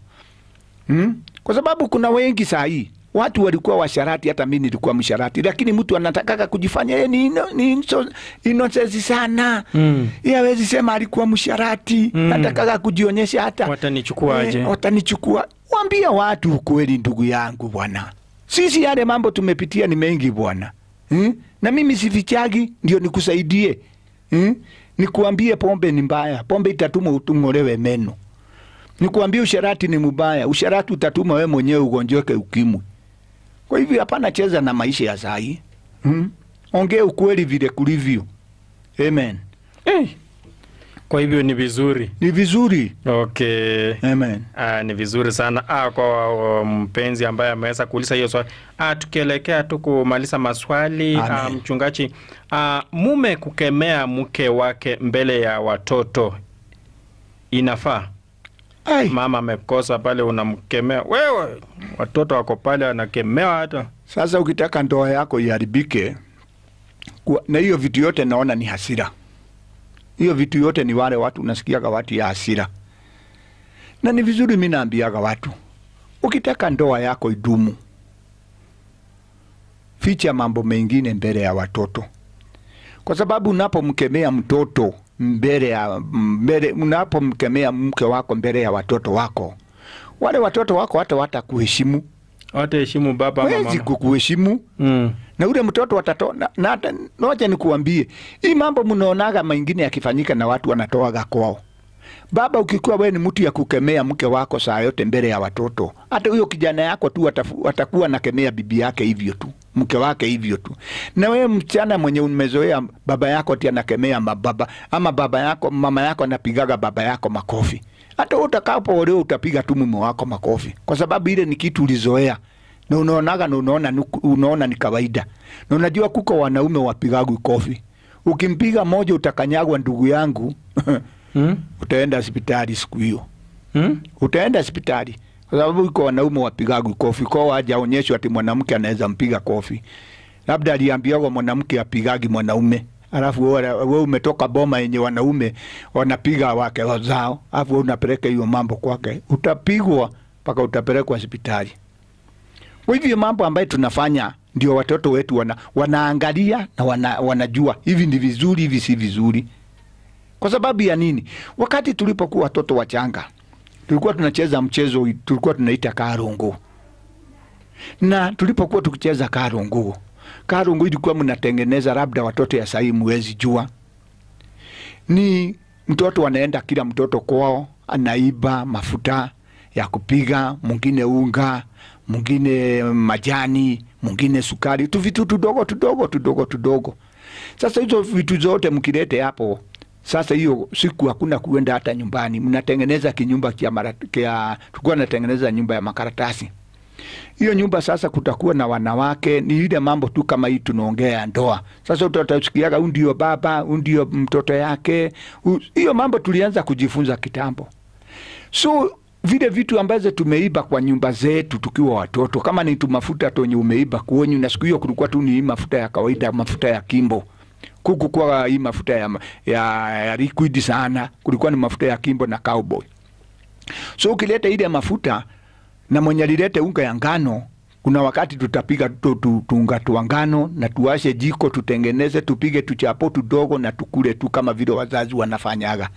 hmm? kwa sababu kuna wengi saa hii Watu walikuwa washarati, hata mimi nilikuwa msharati, lakini mtu anatakaga kujifanya yeye ni, ino, ni inso, innocent sana mm. Yeye hawezi sema alikuwa msharati mm. Natakaga kujionyesha hata watanichukuaje, eh, watanichukua. Waambia watu ukweli, ndugu yangu bwana, sisi yale mambo tumepitia ni mengi bwana hmm? Na mimi sivichagi, ndio nikusaidie hmm? Nikuambie pombe ni mbaya, pombe itatuma utung'olewe meno. Nikuambie usharati ni mubaya, usharati utatuma we mwenyewe ugonjweke ukimwi. Kwa hivyo hapana cheza na maisha ya sahi. Hmm? Ongea ukweli vile kulivyo. Amen. Hey. Eh. Kwa hivyo ni vizuri, ni vizuri. Okay. Amen. Aa, ah, ni vizuri sana. Aa, ah, kwa um, mpenzi ambaye ameweza kuuliza hiyo swali. Ah, tukielekea tu kumaliza maswali aa, mchungaji, aa, mume kukemea mke wake mbele ya watoto inafaa? Ay. Mama amekosa pale, unamkemea wewe, watoto wako pale anakemewa Hata sasa ukitaka ndoa yako iharibike na hiyo vitu yote, naona ni hasira. Hiyo vitu yote ni wale watu unasikiaga watu ya hasira, na ni vizuri mi naambiaga watu, ukitaka ndoa yako idumu, ficha mambo mengine mbele ya watoto, kwa sababu unapomkemea mtoto mbele ya mbele, unapomkemea mke wako mbele ya watoto wako, wale watoto wako hata watakuheshimu wataheshimu baba mama, wezi kukuheshimu mm. na ule mtoto watato Na noja nikuambie, hii mambo mnaonaga mengine yakifanyika na watu wanatoaga kwao. Baba, ukikuwa wewe ni mtu ya kukemea mke wako saa yote mbele ya watoto, hata huyo kijana yako tu atakuwa kemea bibi yake hivyo tu mke wake hivyo tu. Na wewe mchana mwenye umezoea baba yako ati anakemea mababa ama baba yako mama yako anapigaga baba yako makofi, hata utakapoolewa utapiga tu mume wako makofi, kwa sababu ile ni kitu ulizoea na unaonaga na unaona, unaona ni kawaida. Na unajua kuko wanaume wapigagu kofi, ukimpiga moja utakanyagwa, ndugu yangu hmm? Utaenda hospitali siku hiyo hmm? Utaenda hospitali kwa sababu iko wanaume wapigagwi kofi, kwao hajaonyeshwa ati mwanamke anaweza mpiga kofi. Labda aliambiwa mwanamke apigagi mwanaume alafu wewe umetoka boma yenye wanaume wanapiga wake wazao, alafu wewe unapeleka hiyo mambo kwake, utapigwa mpaka utapelekwa hospitali. Kwa hivyo mambo ambayo tunafanya ndio watoto wetu wana, wanaangalia na wana, wanajua hivi ni vizuri, hivi si vizuri. Kwa sababu ya nini? Wakati tulipokuwa watoto wachanga tulikuwa tunacheza mchezo tulikuwa tunaita karungu, na tulipokuwa tukicheza karungu, karungu ilikuwa mnatengeneza labda watoto ya sahii mwezi jua ni mtoto anaenda kila mtoto kwao anaiba mafuta ya kupiga, mwingine unga, mwingine majani, mwingine sukari, tuvitu tudogo tudogo tudogo tudogo. Sasa hizo vitu zote mkilete hapo sasa hiyo siku hakuna kuenda hata nyumbani, mnatengeneza kinyumba kia mara, kia, tukua natengeneza nyumba ya makaratasi hiyo nyumba sasa, kutakuwa na wanawake. Ni ile mambo tu kama hii tunaongea ndoa. Sasa utasikiaga huyu ndio baba, huyu ndio mtoto yake. Hiyo mambo tulianza kujifunza kitambo, so vile vitu ambazo tumeiba kwa nyumba zetu tukiwa watoto, kama ni tu mafuta tonye umeiba kuonyu, na siku hiyo kulikuwa tu ni mafuta ya kawaida, mafuta ya kimbo kukukuwa hii mafuta ya, ya, ya liquid sana, kulikuwa ni mafuta ya Kimbo na Cowboy. So ukileta ile mafuta na mwenye lilete unga ya ngano, kuna wakati tutapiga tunga tu, ngano na tuwashe jiko, tutengeneze, tupige tuchapo tudogo na tukule tu kama vile wazazi wanafanyaga.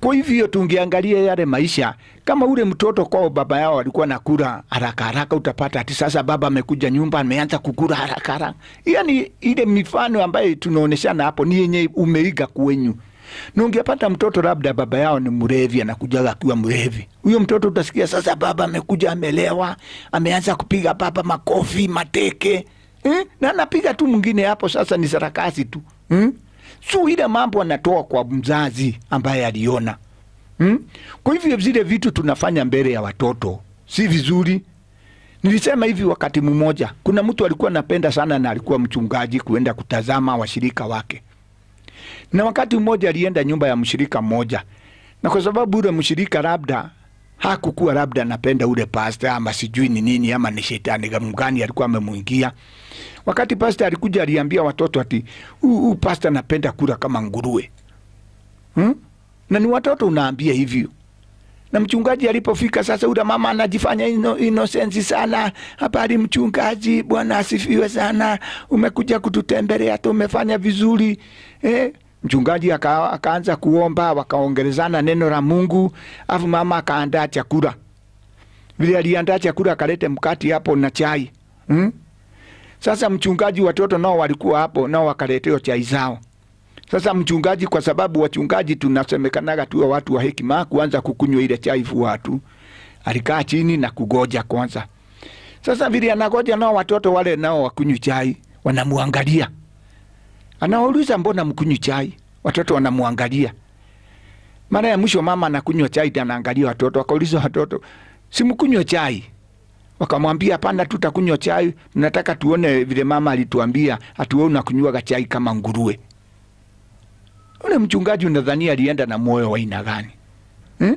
Kwa hivyo tungeangalia yale maisha kama ule mtoto kwao baba yao alikuwa nakula haraka haraka, utapata ati sasa baba amekuja nyumba ameanza kukula haraka haraka. Yani ile mifano ambayo tunaoneshana hapo ni yenye umeiga kwenyu na mtoto labda baba yao ni mrevi, anakujaga akiwa mrevi. Huyo mtoto utasikia sasa, baba amekuja amelewa, ameanza kupiga baba makofi mateke eh? na anapiga tu mwingine hapo, sasa ni sarakasi tu eh? su ile mambo anatoa kwa mzazi ambaye aliona hmm? Kwa hivyo zile vitu tunafanya mbele ya watoto si vizuri. Nilisema hivi wakati mmoja, kuna mtu alikuwa anapenda sana na alikuwa mchungaji kuenda kutazama washirika wake, na wakati mmoja alienda nyumba ya mshirika mmoja, na kwa sababu ule mshirika labda hakukuwa labda napenda ule pasta ama sijui ni nini ama ni shetani gani alikuwa amemwingia. Wakati pasta alikuja aliambia watoto ati huu pasta napenda kula kama nguruwe hmm? na ni watoto unaambia hivyo na mchungaji alipofika sasa, ule mama anajifanya ino, inosensi sana. Habari mchungaji, Bwana asifiwe sana, umekuja kututembelea, tumefanya vizuri eh? mchungaji akaanza kuomba, wakaongerezana neno la Mungu, afu mama akaandaa chakula. Vile aliandaa chakula akalete mkati hapo na chai hmm? Sasa mchungaji, watoto nao walikuwa hapo, nao wakaletewa chai zao. Sasa mchungaji, kwa sababu wachungaji tunasemekanaga tuwe watu wa hekima, kuanza kukunywa ile chai watu, alikaa chini na kugoja kwanza. Sasa vile anagoja, nao watoto wale nao wakunywi chai, wanamwangalia Anauliza mbona mkunywi chai? Watoto wanamwangalia. Mara ya mwisho mama anakunywa chai tena anaangalia watoto. Akauliza watoto, si mkunywa chai? Wakamwambia hapana, tutakunywa chai, tunataka tuone vile mama alituambia, atuwe unakunywaga chai kama nguruwe. Ule mchungaji unadhania alienda na moyo wa aina gani hmm?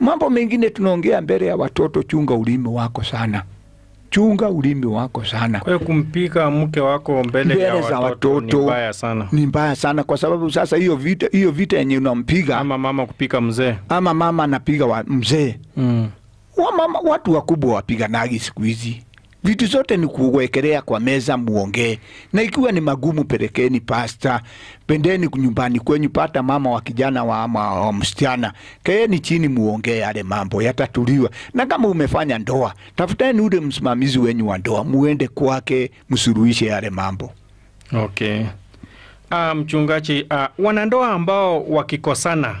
Mambo mengine tunaongea mbele ya watoto. Chunga ulimi wako sana chunga ulimi wako sana. Kwa kumpika mke wako mbele, mbele ya watoto, watoto ni mbaya sana, ni mbaya sana kwa sababu sasa hiyo vita hiyo vita yenye unampiga ama mama kupika mzee ama mama anapiga wa mzee mm. wa mama, watu wakubwa wapiganagi siku hizi Vitu zote ni kuwekelea kwa meza muongee, na ikiwa ni magumu, pelekeni pasta, pendeni nyumbani kwenyu, pata mama wa kijana wa ama wa msichana, kaeni chini muongee, yale mambo yatatuliwa. Na kama umefanya ndoa, tafuteni ule msimamizi wenyu wa ndoa, muende kwake, msuruhishe yale mambo. Okay. Uh, mchungaji, uh, wanandoa ambao wakikosana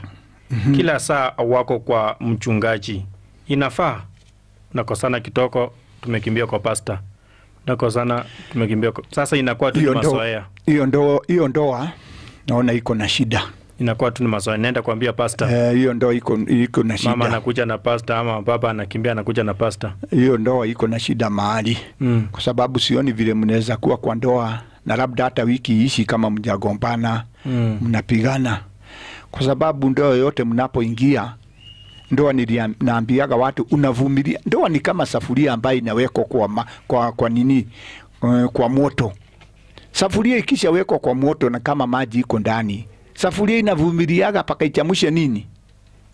mm -hmm. kila saa wako kwa mchungaji, inafaa nakosana kitoko tumekimbia kwa pasta dako sana tumekimbia kwa... Sasa inakuwa tu mazoea hiyo ndoa, hiyo ndoa naona iko na shida inakuwa tu ni mazoea. Naenda kuambia pasta eh, hiyo uh, ndoa iko iko na shida. Mama anakuja na pasta ama baba anakimbia anakuja na pasta, hiyo ndoa iko na shida mahali mm. kwa sababu sioni vile mnaweza kuwa kwa ndoa na labda hata wiki ishi kama mjagombana mm. mnapigana, kwa sababu ndoa yote mnapoingia ndoa niliambiaga watu unavumilia. Ndoa ni kama safuria ambayo inawekwa kwa, kwa, kwa nini eh, kwa moto. Safuria ikishawekwa kwa moto na kama maji iko ndani, safuria inavumiliaga paka ichamushe nini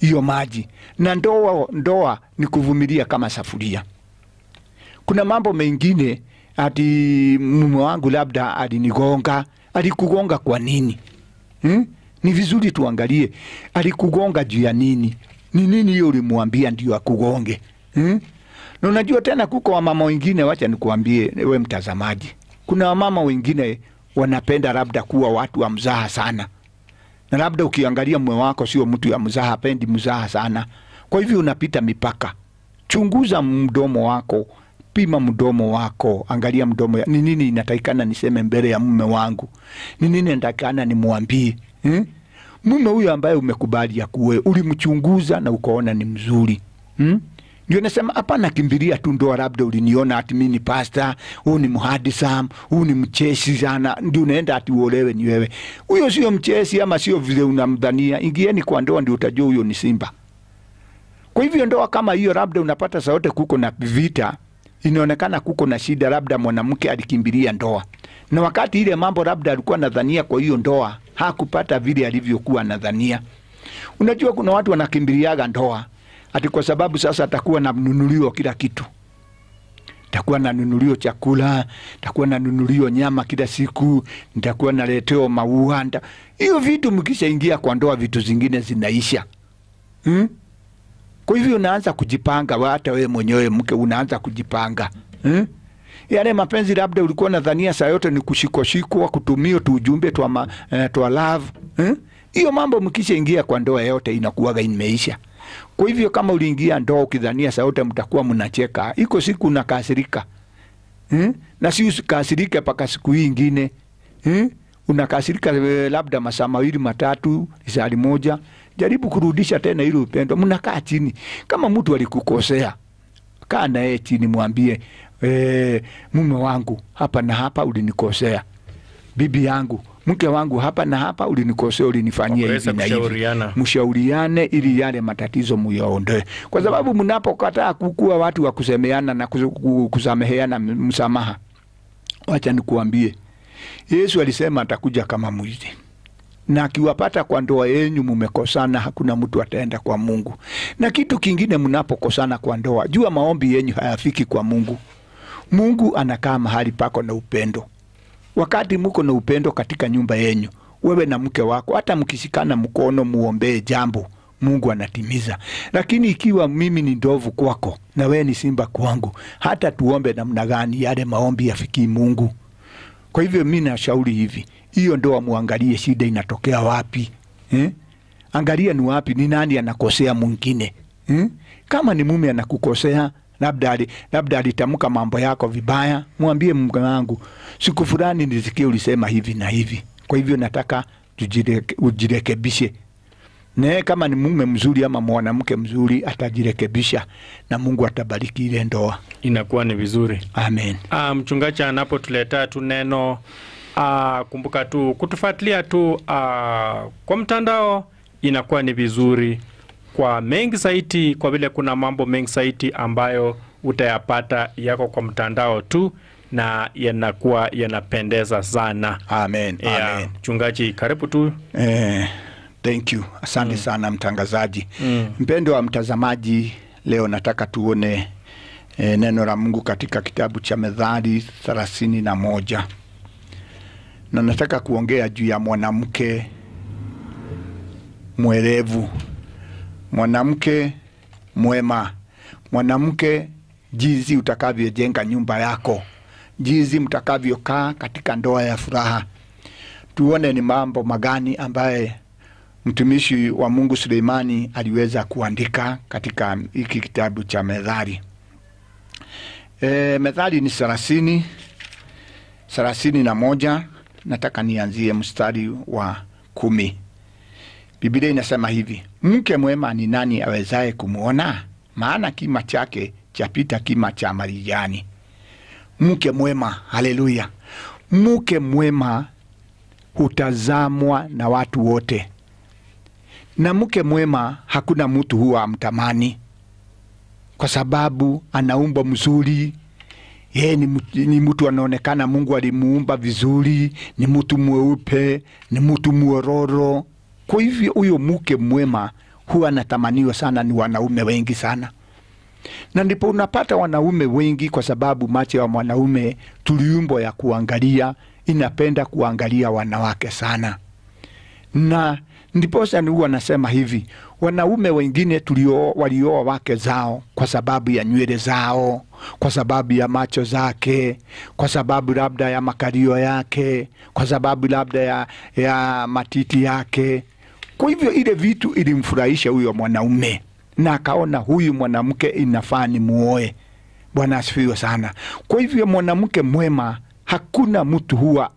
hiyo maji. Na ndoa, ndoa ni kuvumilia kama safuria. Kuna mambo mengine ati mume wangu labda alinigonga. Alikugonga kwa nini hmm? Ni vizuri tuangalie alikugonga juu ya nini ni nini hiyo ulimwambia ndio akugonge hmm? na unajua tena kuko wamama wengine, wacha nikuambie we mtazamaji, kuna wamama wengine wanapenda labda kuwa watu wa mzaha sana, na labda ukiangalia mume wako sio mtu ya mzaha, hapendi mzaha sana, kwa hivyo unapita mipaka. Chunguza mdomo wako, pima mdomo wako, angalia mdomo. Ni nini inatakikana niseme mbele ya mume wangu? Ni nini natakikana nimwambie hmm? mume huyo ambaye umekubali ya kuwe ulimchunguza na ukaona ni mzuri hmm? Ndio nasema hapa nakimbilia tu ndoa, labda uliniona ati mimi ni pasta, huu ni mhadisa, huu ni mchesi sana, ndio unaenda ati uolewe. Ni wewe huyo, sio mchesi ama sio vile unamdhania. Ingieni kwa ndoa, ndio utajua huyo ni simba. Kwa hivyo ndoa kama hiyo, labda unapata saote kuko na vita, inaonekana kuko na shida, labda mwanamke alikimbilia ndoa na wakati ile mambo labda alikuwa nadhania kwa hiyo ndoa hakupata vile alivyokuwa nadhania. Unajua kuna watu wanakimbiliaga ndoa ati kwa sababu sasa atakuwa na nanunuliwa kila kitu, takuwa na nunulio chakula, takuwa na nunulio nyama kila siku, nitakuwa naletewa maua. Hiyo vitu mkishaingia kwa ndoa, vitu zingine zinaisha hmm? Kwa hivyo unaanza kujipanga, hata wewe mwenyewe mke unaanza kujipanga hmm? yale mapenzi labda ulikuwa nadhania saa yote ni kushikoshikwa, kutumia tu ujumbe twa, ma, eh, twa love eh? hiyo eh? Mambo mkisha ingia kwa ndoa yote inakuwaga imeisha. Kwa hivyo kama uliingia ndoa ukidhania saa yote mtakuwa mnacheka, iko siku unakasirika eh? na si usikasirike mpaka siku hii ingine eh? Unakasirika eh, labda masaa mawili matatu, risali moja, jaribu kurudisha tena ile upendo. Mnakaa chini, kama mtu alikukosea, kaa naye chini, mwambie eh, mume wangu hapa na hapa ulinikosea, bibi yangu mke wangu hapa na hapa ulinikosea, ulinifanyia hivi na hivi. Mshauriane ili yale matatizo muyaonde, kwa mm. sababu mnapokataa kukua watu wa kusemeana na kusameheana msamaha, wacha nikuambie, Yesu alisema atakuja kama mwizi na akiwapata kwa ndoa yenyu mumekosana, hakuna mtu ataenda kwa Mungu. Na kitu kingine, mnapokosana kwa ndoa, jua maombi yenyu hayafiki kwa Mungu. Mungu anakaa mahali pako na upendo. Wakati muko na upendo katika nyumba yenyu, wewe na mke wako, hata mkishikana mkono muombee jambo, Mungu anatimiza. Lakini ikiwa mimi ni ndovu kwako na wewe ni simba kwangu, hata tuombe namna gani, yale maombi yafikii Mungu. Kwa hivyo mimi nashauri hivi, hiyo ndoa muangalie shida inatokea wapi eh? Angalia ni wapi, ni nani anakosea mwingine eh? Kama ni mume anakukosea labda labda alitamka mambo yako vibaya, mwambie mke wangu, siku fulani nisikie ulisema hivi na hivi, kwa hivyo nataka ujirekebishe. Ne, kama ni mume mzuri ama mwanamke mzuri atajirekebisha na Mungu atabariki ile ndoa, inakuwa ni vizuri. Amen. Ah, mchungaji anapotuletea tu neno ah, kumbuka tu kutufuatilia tu ah, kwa mtandao inakuwa ni vizuri kwa mengi zaidi, kwa vile kuna mambo mengi zaidi ambayo utayapata yako kwa mtandao tu na yanakuwa yanapendeza sana. Amen, yeah. Amen. chungaji karibu tu eh, thank you, asante mm. sana mtangazaji mm. Mpendo wa mtazamaji, leo nataka tuone eh, neno la Mungu katika kitabu cha Methali thelathini na moja na nataka kuongea juu ya mwanamke mwerevu mwanamke mwema, mwanamke, jinsi utakavyojenga nyumba yako, jinsi mtakavyokaa katika ndoa ya furaha. Tuone ni mambo magani ambaye mtumishi wa Mungu Suleimani aliweza kuandika katika hiki kitabu cha Methali. E, Methali ni thelathini thelathini na moja nataka nianzie mstari wa kumi. Biblia inasema hivi, mke mwema ni nani awezaye kumwona? Maana kima chake chapita kima cha marijani. Mke mwema, haleluya! Mke mwema hutazamwa na watu wote, na mke mwema hakuna mtu huwa amtamani, kwa sababu ana umbo mzuri. Yeye ni mtu anaonekana, Mungu alimuumba vizuri, ni mtu mweupe, ni mtu mwororo kwa hivyo huyo mke mwema huwa anatamaniwa sana ni wanaume wengi sana, na ndipo unapata wanaume wengi, kwa sababu macho ya mwanaume tuliumbo ya kuangalia inapenda kuangalia wanawake sana, na ndiposa ni huwa nasema hivi, wanaume wengine tulio walioa wake zao kwa sababu ya nywele zao, kwa sababu ya macho zake, kwa sababu labda ya makario yake, kwa sababu labda ya, ya matiti yake kwa hivyo ile vitu ilimfurahisha huyo mwanaume, na akaona huyu mwanamke inafaa muoe Bwana asifiwe sana. Kwa hivyo mwanamke mwema, hakuna mtu huwa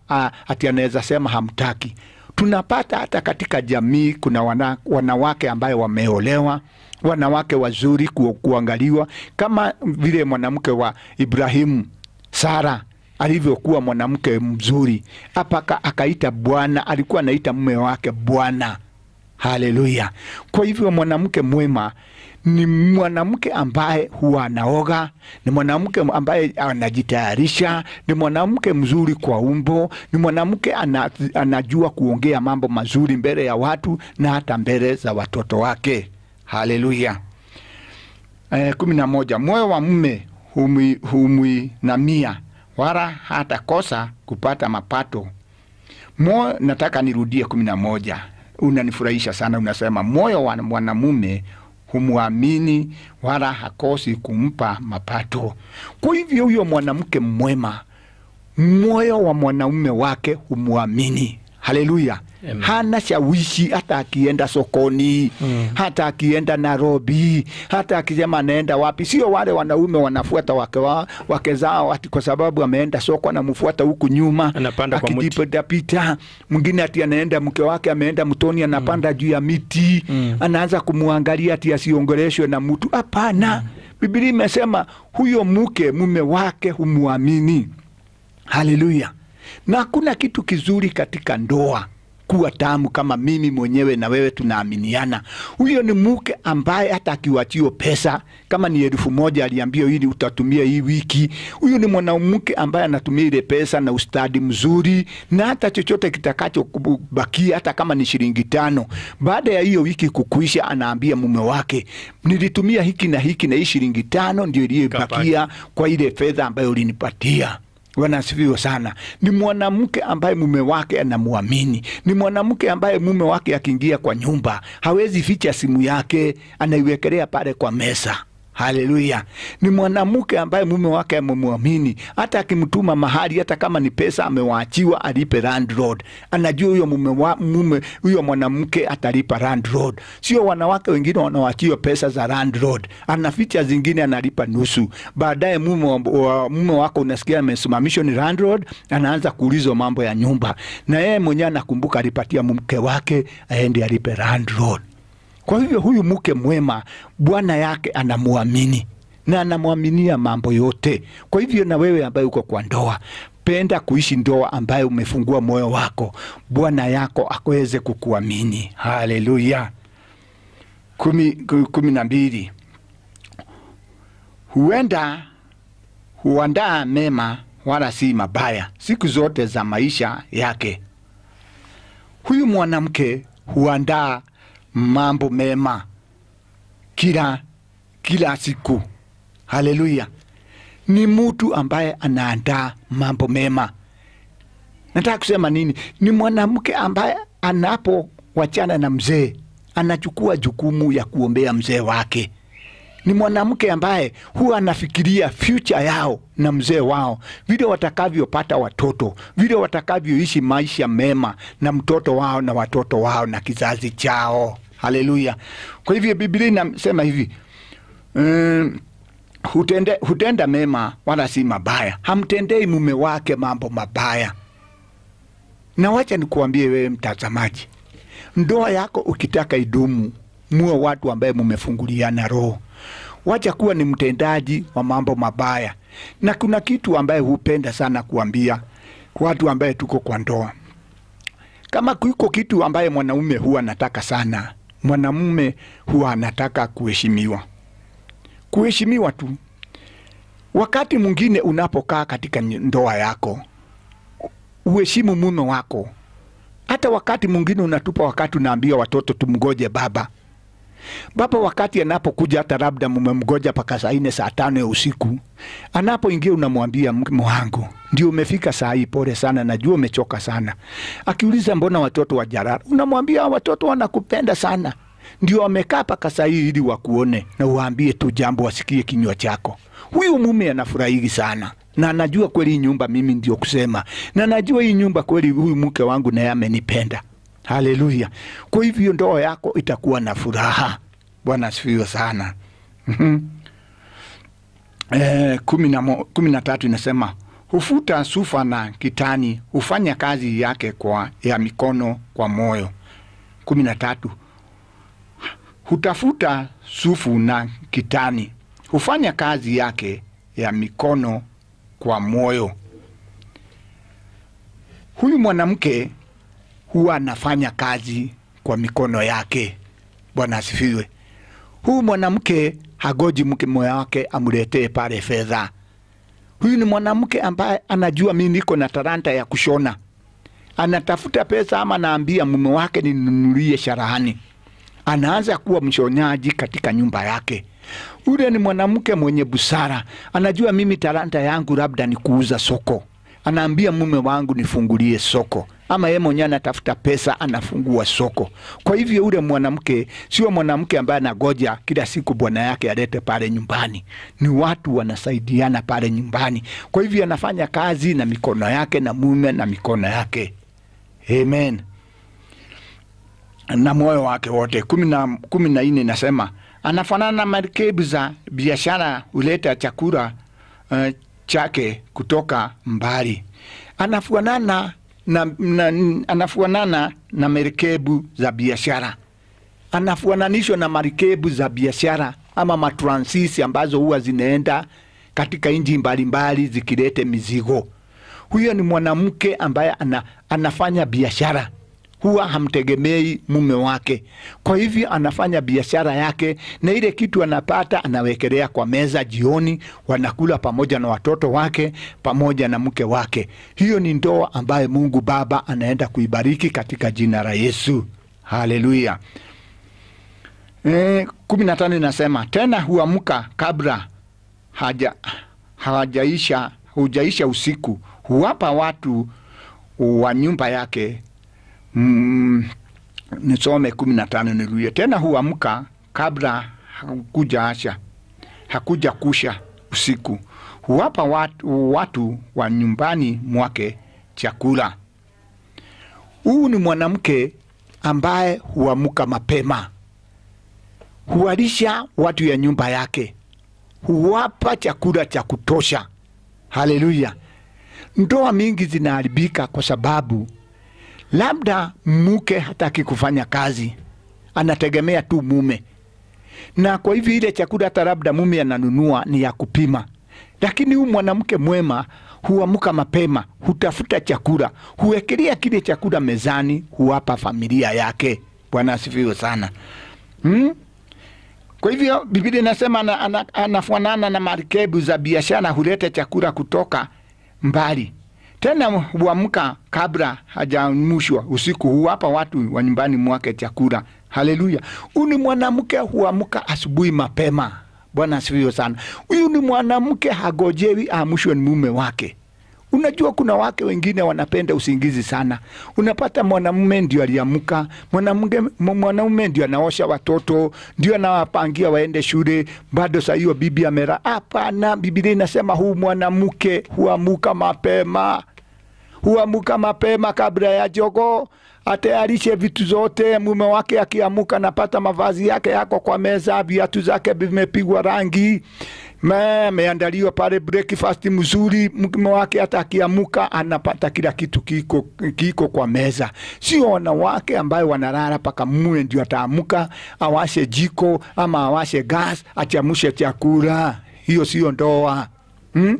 ati anaweza sema hamtaki. Tunapata hata katika jamii kuna wana, wanawake ambayo wameolewa wanawake wazuri ku, kuangaliwa kama vile mwanamke wa Ibrahimu Sara alivyokuwa mwanamke mzuri, apaka akaita Bwana, alikuwa anaita mume wake Bwana. Haleluya! Kwa hivyo mwanamke mwema ni mwanamke ambaye huwa anaoga, ni mwanamke ambaye anajitayarisha, ni mwanamke mzuri kwa umbo, ni mwanamke ana, anajua kuongea mambo mazuri mbele ya watu na hata mbele za watoto wake. Haleluya! E, eh, kumi na moja. Moyo wa mme humwinamia wala hatakosa kupata mapato. Mo, nataka nirudie kumi na moja unanifurahisha sana. Unasema moyo wa mwanamume humwamini wala hakosi kumpa mapato. Kwa hivyo huyo mwanamke mwema, moyo wa mwanaume wake humwamini. Haleluya. Hana shawishi hata akienda sokoni, mm. hata akienda Nairobi, hata akisema anaenda wapi. Sio wale wanaume wanafuata wake, wa, wake zao ati kwa sababu ameenda soko anamfuata huku nyuma akijipitapita. Mwingine ati anaenda mke wake ameenda mtoni anapanda mm. juu ya miti mm. anaanza kumwangalia ati asiongeleshwe na mtu. Hapana, mm. bibilia imesema huyo mke mume wake humwamini. Haleluya. Na hakuna kitu kizuri katika ndoa kuwa tamu kama mimi mwenyewe na wewe tunaaminiana. Huyo ni mke ambaye hata akiwachiwa pesa kama ni elfu moja aliambia ili utatumia hii wiki. huyu ni mwanamke ambaye anatumia ile pesa na ustadi mzuri, na hata chochote kitakachobakia, hata kama ni shilingi tano, baada ya hiyo wiki kukuisha, anaambia mume wake, nilitumia hiki na hiki na hii shilingi tano ndio iliyobakia kwa ile fedha ambayo ulinipatia. Bwana asifiwe sana. Ni mwanamke ambaye mume wake anamwamini, ni mwanamke ambaye mume wake akiingia kwa nyumba hawezi ficha simu yake, anaiwekelea pale kwa meza. Haleluya! Ni mwanamke ambaye mume wake amemwamini, hata akimtuma mahali, hata kama ni pesa amewaachiwa alipe landlord, anajua huyo mume mume huyo mwanamke atalipa landlord. Sio wanawake wengine wanawaachiwa pesa za landlord, anaficha zingine, analipa nusu. Baadaye mume mume wako unasikia amesimamishwa ni landlord, anaanza kuulizwa mambo ya nyumba, na yeye mwenyewe anakumbuka alipatia mke wake aende alipe landlord. Kwa hivyo huyu mke mwema bwana yake anamwamini na anamwaminia mambo yote. Kwa hivyo na wewe ambaye uko kwa ndoa, penda kuishi ndoa ambayo umefungua moyo wako, bwana yako akaweze kukuamini. Haleluya. Kumi, kumi na mbili, huenda huandaa mema wala si mabaya siku zote za maisha yake. Huyu mwanamke huandaa mambo mema kila kila siku. Haleluya! Ni mtu ambaye anaandaa mambo mema. Nataka kusema nini? Ni mwanamke ambaye anapowachana na mzee anachukua jukumu ya kuombea mzee wake. Ni mwanamke ambaye huwa anafikiria future yao na mzee wao, vile watakavyopata watoto, vile watakavyoishi maisha mema na mtoto wao na watoto wao na kizazi chao. Haleluya! Kwa hivyo Biblia inasema hivi um, hutende, hutenda mema wala si mabaya, hamtendei mume wake mambo mabaya. Na wacha nikuambie wewe mtazamaji, ndoa yako ukitaka idumu, muwe watu ambaye mumefunguliana roho. Wacha kuwa ni mtendaji wa mambo mabaya, na kuna kitu ambaye hupenda sana kuambia watu ambaye tuko kwa ndoa. Kama kuiko kitu ambaye mwanaume huwa nataka sana mwanamume huwa anataka kuheshimiwa, kuheshimiwa tu. Wakati mwingine unapokaa katika ndoa yako, uheshimu mume wako. Hata wakati mwingine unatupa wakati, unaambia watoto tumgoje baba Baba wakati anapokuja, hata labda mmemgoja mpaka saa nne saa tano ya usiku, anapoingia unamwambia mwangu, ndio umefika saa hii, pole sana, najua umechoka sana. Akiuliza mbona watoto wa jarara, unamwambia watoto wanakupenda sana, ndio wamekaa mpaka saa hii ili wakuone na uwaambie tu jambo wasikie kinywa chako. Huyu mume anafurahi sana na najua kweli hii nyumba mimi ndio kusema, na najua hii nyumba kweli huyu mke wangu naye amenipenda. Haleluya! Kwa hivyo ndoa yako itakuwa na furaha. Bwana asifiwe sana. E, kumi, na mo, kumi na tatu inasema hufuta sufa na kitani, hufanya kazi yake kwa, ya mikono kwa moyo. kumi na tatu hutafuta sufu na kitani, hufanya kazi yake ya mikono kwa moyo. Huyu mwanamke huwa anafanya kazi kwa mikono yake. Bwana asifiwe. Huyu mwanamke hagoji mke mume wake amletee pale fedha. Huyu ni mwanamke ambaye anajua mimi niko na talanta ya kushona, anatafuta pesa ama anaambia mume wake ninunulie sharahani, anaanza kuwa mshonyaji katika nyumba yake. Ule ni mwanamke mwenye busara, anajua mimi talanta yangu labda ni kuuza soko anaambia mume wangu nifungulie soko, ama yeye mwenyewe anatafuta pesa anafungua soko. Kwa hivyo yule mwanamke sio mwanamke ambaye anagoja kila siku bwana yake alete pale nyumbani, ni watu wanasaidiana pale nyumbani. Kwa hivyo anafanya kazi na mikono yake na mume na mikono yake, amen, na moyo wake wote. Kumi na kumi na nne inasema anafanana na merikebu za biashara, huleta chakula uh, chake kutoka mbali. Anafuanana na, na, anafuanana na merikebu za biashara, anafuananishwa na marikebu za biashara ama matransisi ambazo huwa zinaenda katika nji mbalimbali zikilete mizigo. Huyo ni mwanamke ambaye ana, anafanya biashara huwa hamtegemei mume wake, kwa hivyo anafanya biashara yake, na ile kitu anapata anawekelea kwa meza jioni, wanakula pamoja na watoto wake pamoja na mke wake. Hiyo ni ndoa ambaye Mungu Baba anaenda kuibariki katika jina la Yesu. Haleluya. E, kumi na tano inasema tena, huamka kabla haja, hujaisha usiku, huwapa watu wa nyumba yake Mm, nisome kumi na tano niruye tena, huamka kabla hakuja asha hakuja kusha usiku, huwapa watu, watu wa nyumbani mwake chakula. huu ni mwanamke ambaye huamka mapema, huwalisha watu ya nyumba yake, huwapa chakula cha kutosha. Haleluya! Ndoa mingi zinaharibika kwa sababu Labda mke hataki kufanya kazi, anategemea tu mume, na kwa hivyo ile chakula hata labda mume ananunua ni ya kupima, lakini huyu mwanamke mwema huamka mapema, hutafuta chakula, huwekelea kile chakula mezani, huwapa familia yake. Bwana asifiwe sana hmm? Kwa hivyo Biblia inasema ana, ana, na marikebu za biashara, huleta chakula kutoka mbali. Tena huamka kabla hajamushwa usiku, huwapa watu wa nyumbani mwake chakula. Haleluya! Huyu ni mwanamke huamka asubuhi mapema. Bwana asifiwe sana. Huyu ni mwanamke hagojewi amushwe ni mume wake. Unajua kuna wake wengine wanapenda usingizi sana. Unapata mwanamume ndio aliamka, mwanamume ndio anaosha watoto, ndio anawapangia waende shule, bado saa hiyo bibi amera. Hapana, Biblia inasema huu mwanamke huamuka mapema, huamuka mapema kabla ya jogo, atayarishe vitu zote. Mume wake akiamuka, anapata mavazi yake yako kwa meza, viatu zake vimepigwa rangi meandaliwa pale breakfast mzuri, mkima wake hata akiamuka anapata kila kitu kiko, kiko kwa meza. Sio wanawake ambayo wanalala paka mume ndio ataamuka awashe jiko ama awashe gas achamushe chakula. Hiyo sio ndoa. Hmm?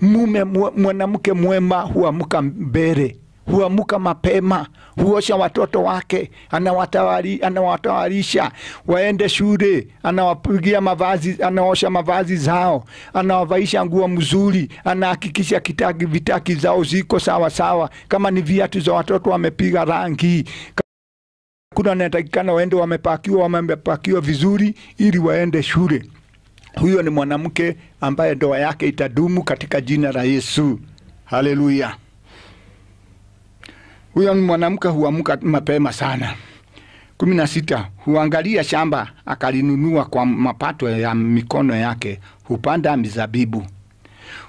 Mume mwanamke mwema huamka mbele huamuka mapema, huosha watoto wake, anawatawari, anawatawarisha waende shule, anawapigia mavazi, anaosha mavazi zao, anawavaisha nguo mzuri, anahakikisha kitaki vitaki zao ziko sawa sawa, kama ni viatu za watoto wamepiga rangi kuna anatakikana waende wamepakiwa, wamepakiwa vizuri ili waende shule. Huyo ni mwanamke ambaye ndoa yake itadumu katika jina la Yesu. Haleluya. Huyo mwanamke huamka mapema sana. kumi na sita huangalia shamba akalinunua kwa mapato ya mikono yake, hupanda mizabibu.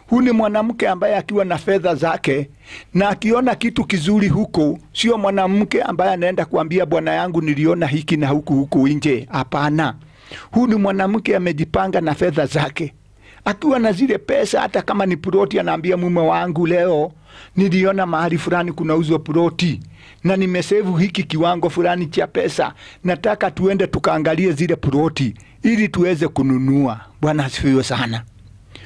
Huu ni mwanamke ambaye akiwa na fedha zake na akiona kitu kizuri huko, sio mwanamke ambaye anaenda kuambia bwana yangu niliona hiki na huku huku nje. Hapana, huu ni mwanamke amejipanga na fedha zake, akiwa na zile pesa, hata kama ni ploti, anaambia mume wangu leo niliona mahali fulani kunauzwa ploti na nimesevu hiki kiwango fulani cha pesa, nataka tuende tukaangalie zile ploti ili tuweze kununua. Bwana asifiwe sana.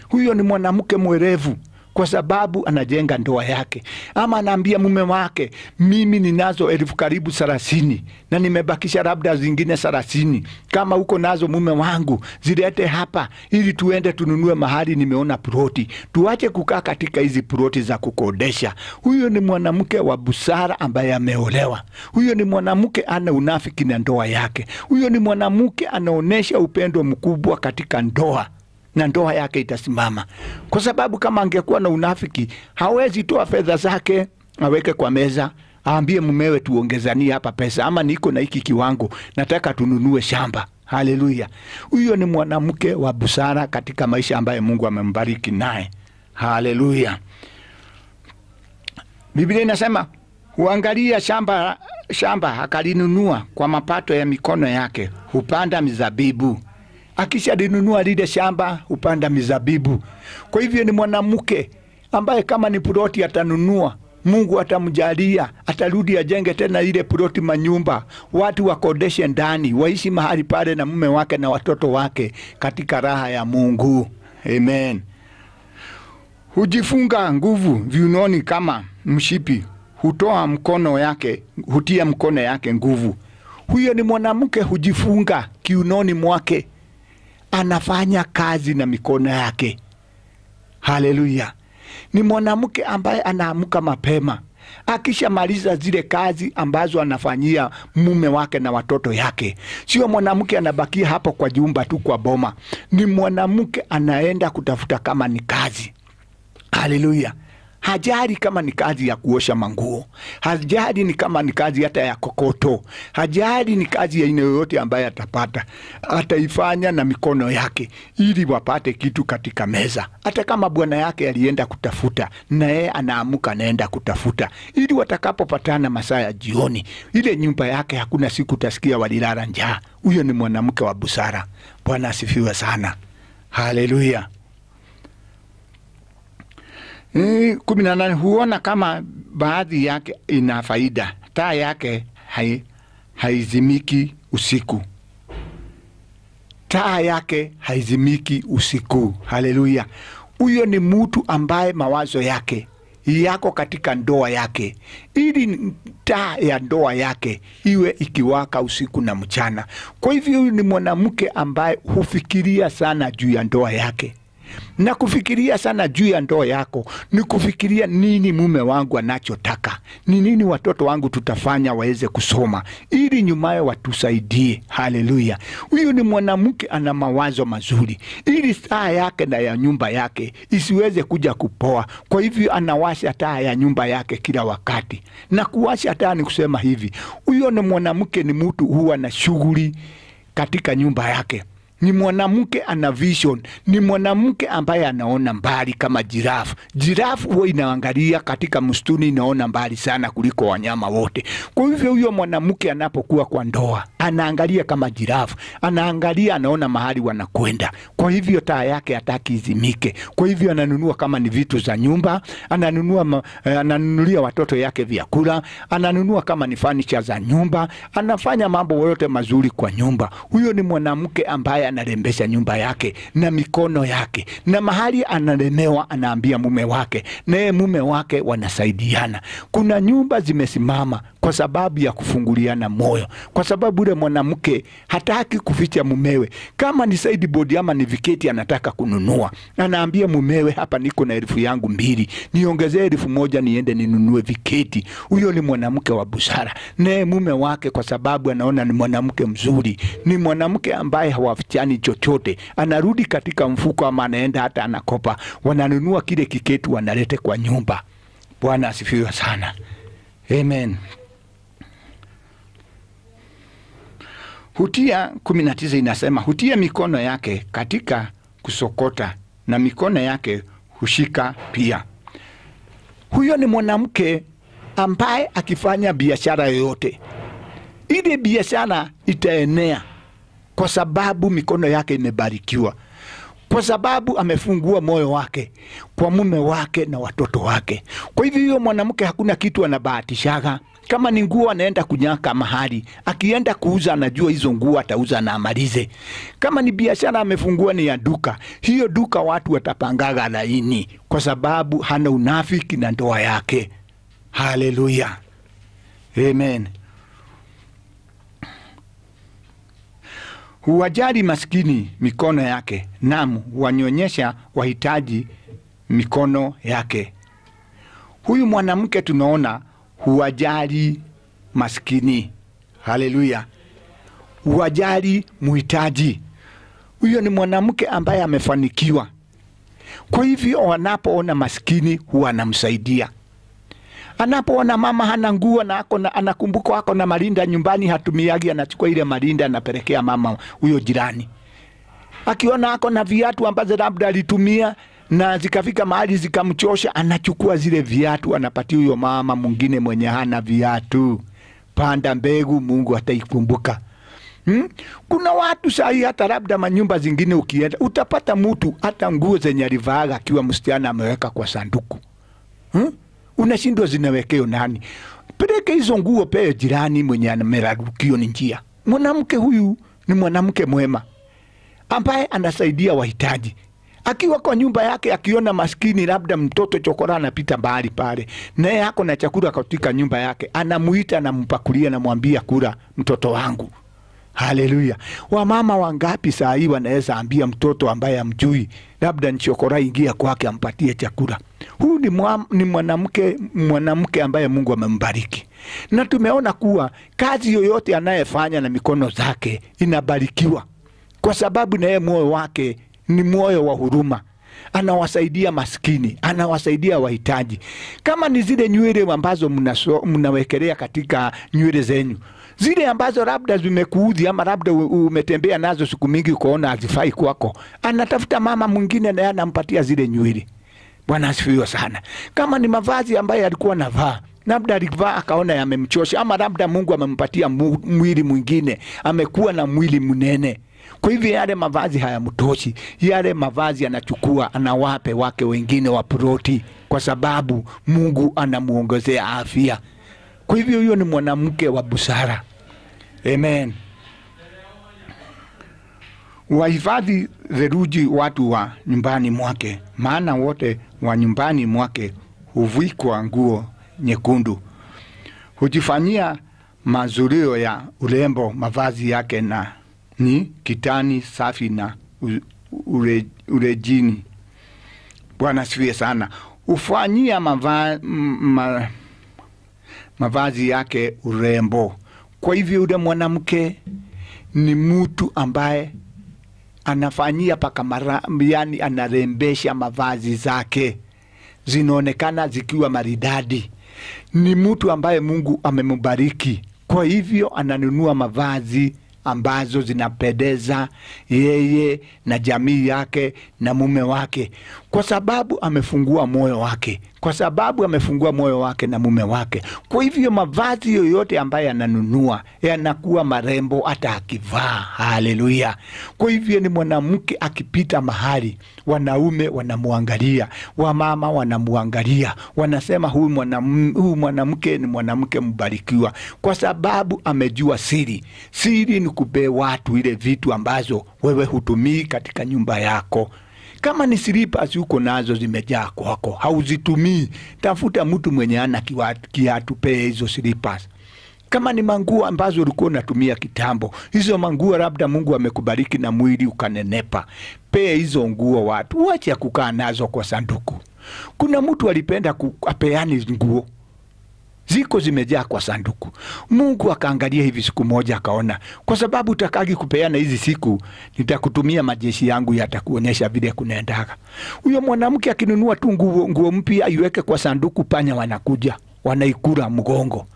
Huyo ni mwanamke mwerevu kwa sababu anajenga ndoa yake, ama anaambia mume wake, mimi ninazo elfu karibu thelathini na nimebakisha labda zingine thelathini, kama uko nazo mume wangu zilete hapa ili tuende tununue mahali, nimeona ploti. Tuache kukaa katika hizi ploti za kukodesha. Huyo ni mwanamke wa busara ambaye ameolewa. Huyo ni mwanamke ana unafiki na ndoa yake. Huyo ni mwanamke anaonyesha upendo mkubwa katika ndoa na ndoa yake itasimama, kwa sababu kama angekuwa na unafiki hawezi toa fedha zake aweke kwa meza aambie mumewe tuongezanie hapa pesa, ama niko na hiki kiwango, nataka tununue shamba. Haleluya! Huyo ni mwanamke wa busara katika maisha ambaye Mungu amembariki naye. Haleluya! Biblia inasema huangalia shamba, shamba akalinunua kwa mapato ya mikono yake, hupanda mizabibu akisha linunua lile shamba upanda mizabibu. Kwa hivyo ni mwanamke ambaye kama ni ploti atanunua Mungu atamjalia, atarudi ajenge tena ile ploti, manyumba, watu wakodeshe ndani, waishi mahali pale na mume wake na watoto wake katika raha ya Mungu. Amen. Hujifunga nguvu viunoni kama mshipi, hutoa mkono yake, hutia mkono yake nguvu. Huyo ni mwanamke, hujifunga kiunoni mwake anafanya kazi na mikono yake. Haleluya! Ni mwanamke ambaye anaamka mapema akishamaliza zile kazi ambazo anafanyia mume wake na watoto yake. Sio mwanamke anabakia hapo kwa jumba tu, kwa boma. Ni mwanamke anaenda kutafuta kama ni kazi. Haleluya! Hajari kama ni kazi ya kuosha manguo, hajari ni kama ni kazi hata ya kokoto, hajari ni kazi ya aina yoyote ambaye atapata, ataifanya na mikono yake ili wapate kitu katika meza. Hata kama bwana yake alienda kutafuta, na yeye anaamuka anaenda kutafuta, ili watakapopatana masaa ya jioni, ile nyumba yake hakuna siku tasikia walilala njaa. Huyo ni mwanamke wa busara. Bwana asifiwe sana, haleluya kumi na nane huona kama baadhi yake ina faida. Taa yake hai, haizimiki usiku, taa yake haizimiki usiku. Haleluya! Huyo ni mtu ambaye mawazo yake yako katika ndoa yake, ili taa ya ndoa yake iwe ikiwaka usiku na mchana. Kwa hivyo, huyu ni mwanamke ambaye hufikiria sana juu ya ndoa yake na kufikiria sana juu ya ndoa yako ni kufikiria nini mume wangu anachotaka, ni nini watoto wangu tutafanya waweze kusoma, ili nyumaye watusaidie. Haleluya! Huyu ni mwanamke ana mawazo mazuri, ili taa yake na ya nyumba yake isiweze kuja kupoa. Kwa hivyo anawasha taa ya nyumba yake kila wakati, na kuwasha taa ni kusema hivi, huyo ni mwanamke, ni mtu huwa na shughuli katika nyumba yake ni mwanamke ana vision, ni mwanamke ambaye anaona mbali kama jirafu. Jirafu huwa inaangalia katika msituni, inaona mbali sana kuliko wanyama wote. Kwa hivyo huyo mwanamke anapokuwa kwa ndoa, anaangalia kama jirafu, anaangalia, anaona mahali wanakwenda. Kwa hivyo taa yake hataki izimike. Kwa hivyo ananunua kama ni vitu za nyumba, ananunua eh, ananunulia watoto yake vyakula, ananunua kama ni furniture za nyumba, anafanya mambo yote mazuri kwa nyumba. Huyo ni mwanamke ambaye anarembesha nyumba yake na mikono yake, na mahali analemewa anaambia mume wake, naye mume wake wanasaidiana. Kuna nyumba zimesimama kwa sababu ya kufunguliana moyo, kwa sababu yule mwanamke hataki kuficha mumewe. Kama ni sideboard ama ni viketi anataka kununua, anaambia mumewe, hapa niko na elfu yangu mbili, niongezee elfu moja niende ninunue viketi. Huyo ni mwanamke wa busara, naye mume wake, kwa sababu anaona ni mwanamke mzuri, ni mwanamke ambaye hawafichani chochote, anarudi katika mfuko ama anaenda hata anakopa, wananunua kile kiketi wanalete kwa nyumba. Bwana asifiwe sana. Amen. Hutia 19 inasema hutia mikono yake katika kusokota na mikono yake hushika pia. Huyo ni mwanamke ambaye akifanya biashara yoyote, ile biashara itaenea kwa sababu mikono yake imebarikiwa, kwa sababu amefungua moyo wake kwa mume wake na watoto wake. Kwa hivyo, huyo mwanamke hakuna kitu anabahatishaga. Kama ni nguo anaenda kunyaka mahali, akienda kuuza anajua hizo nguo atauza na amalize. Kama ni biashara amefungua ni ya duka, hiyo duka watu watapangaga laini, kwa sababu hana unafiki na ndoa yake. Haleluya, amen. Huwajali maskini mikono yake, nam wanyonyesha wahitaji mikono yake. Huyu mwanamke tunaona huwajali maskini. Haleluya, huwajali muhitaji. Huyo ni mwanamke ambaye amefanikiwa, kwa hivyo wanapoona maskini huwa anamsaidia anapoona mama hana nguo na ako na anakumbuka ako na marinda nyumbani, hatumiagi, anachukua ile marinda anapelekea mama huyo jirani. Akiona ako na viatu ambazo labda alitumia na zikafika mahali zikamchosha, anachukua zile viatu anapatia huyo mama mwingine mwenye hana viatu. Panda mbegu, Mungu ataikumbuka. Hmm? Kuna watu sahii hata labda manyumba zingine ukienda utapata mtu hata nguo zenye alivaaga akiwa msichana ameweka kwa sanduku. Hmm? Unashindwa zinawekeo nani? Peleke hizo nguo pee jirani mwenye amerarukio ni njia. Mwanamke huyu ni mwanamke mwema ambaye anasaidia wahitaji akiwa kwa nyumba yake akiona maskini labda mtoto chokora anapita mbali pale, naye ako na chakula katika nyumba yake, anamuita, anampakulia, anamwambia kula mtoto wangu. Haleluya! Wamama wangapi saa hii wanaweza ambia mtoto ambaye amjui labda nchokora, ingia kwake ampatie chakula. Huu ni, ni mwanamke mwanamke ambaye Mungu amembariki, na tumeona kuwa kazi yoyote anayefanya na mikono zake inabarikiwa, kwa sababu naye moyo wake ni moyo wa huruma anawasaidia maskini, anawasaidia wahitaji. Kama ni zile nywele ambazo mnawekelea katika nywele zenyu, zile ambazo labda zimekuudhi ama labda umetembea nazo siku mingi ukaona hazifai kwako, anatafuta mama mwingine naye anampatia zile nywele. Bwana asifiwe sana. Kama ni mavazi ambayo alikuwa navaa labda alivaa akaona yamemchosha, ama labda Mungu amempatia mwili mwingine, amekuwa na mwili mnene kwa hivyo yale mavazi hayamtoshi, yale mavazi anachukua anawape wake wengine wa proti, kwa sababu Mungu anamuongezea afya. Kwa hivyo huyo ni mwanamke wa busara. Amen. Wahifadhi theluji watu wa nyumbani mwake, maana wote wa nyumbani mwake huvikwa nguo nyekundu, hujifanyia mazurio ya urembo mavazi yake na ni kitani safi na ure, urejini. Bwana sifiwe sana. Hufanyia mava, ma, mavazi yake urembo. Kwa hivyo yule mwanamke ni mtu ambaye anafanyia paka mara, yani anarembesha mavazi zake zinaonekana zikiwa maridadi. Ni mtu ambaye Mungu amembariki, kwa hivyo ananunua mavazi ambazo zinapendeza yeye na jamii yake na mume wake, kwa sababu amefungua moyo wake kwa sababu amefungua moyo wake na mume wake. Kwa hivyo mavazi yoyote ambaye ananunua yanakuwa marembo hata akivaa. Haleluya! Kwa hivyo ni mwanamke akipita mahali, wanaume wanamwangalia, wamama wanamwangalia, wanasema huyu mwanamke mwana ni mwanamke mbarikiwa, kwa sababu amejua siri. Siri ni kupee watu ile vitu ambazo wewe hutumii katika nyumba yako. Kama ni slippers uko nazo zimejaa kwako, hauzitumii, tafuta mtu mwenye ana kiatu, pee hizo slippers. Kama ni manguo ambazo ulikuwa unatumia kitambo, hizo manguo labda Mungu amekubariki na mwili ukanenepa, pee hizo nguo watu, wache kukaa nazo kwa sanduku. Kuna mtu alipenda apeani nguo ziko zimejaa kwa sanduku. Mungu akaangalia hivi siku moja, akaona kwa sababu utakagi kupeana hizi siku, nitakutumia majeshi yangu yatakuonyesha vile kunaendaga. Huyo mwanamke akinunua tu nguo, nguo mpya aiweke kwa sanduku, panya wanakuja wanaikura mgongo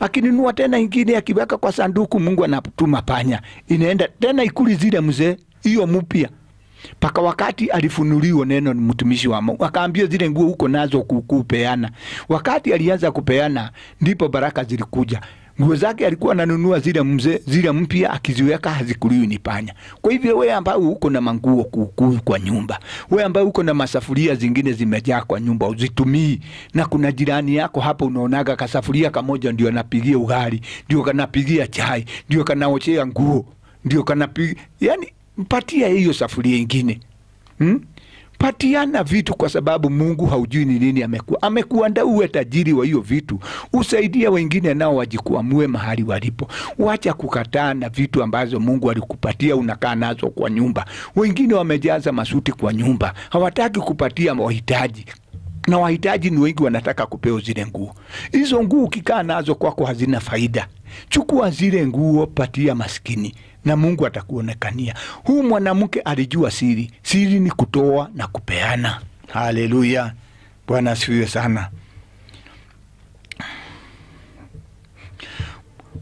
akinunua tena ingine akiweka kwa sanduku, Mungu anatuma panya, inaenda tena ikuli zile mzee, hiyo mpya paka wakati alifunuliwa neno ni mtumishi wa Mungu, akaambia zile nguo huko nazo kupeana. Wakati alianza kupeana, ndipo baraka zilikuja. Nguo zake alikuwa ananunua zile mzee, zile mpya, akiziweka hazikuliwi ni panya. Kwa hivyo wewe ambaye uko na manguo kukuu kwa nyumba, wewe ambaye uko na masafuria zingine zimejaa kwa nyumba, uzitumii. Na kuna jirani yako hapo, unaonaga kasafuria kamoja ndio anapigia ugali, ndio kanapigia chai, ndio kanaochea nguo, ndio kanapiga yani mpatia hiyo safuria ingine hmm? Patiana vitu kwa sababu Mungu haujui ni nini amekuwa amekuandaa uwe tajiri wa hiyo vitu, usaidia wengine nao wajikuamue mahali walipo. Wacha kukataa na vitu ambazo Mungu alikupatia unakaa nazo kwa nyumba. Wengine wamejaza masuti kwa nyumba, hawataki kupatia wahitaji na wahitaji ni wengi, wanataka kupewa zile nguo. Hizo nguo ukikaa nazo kwako hazina faida. Chukua zile nguo, patia maskini na Mungu atakuonekania. Huu mwanamke alijua siri. Siri ni kutoa na kupeana. Haleluya, Bwana asifiwe sana.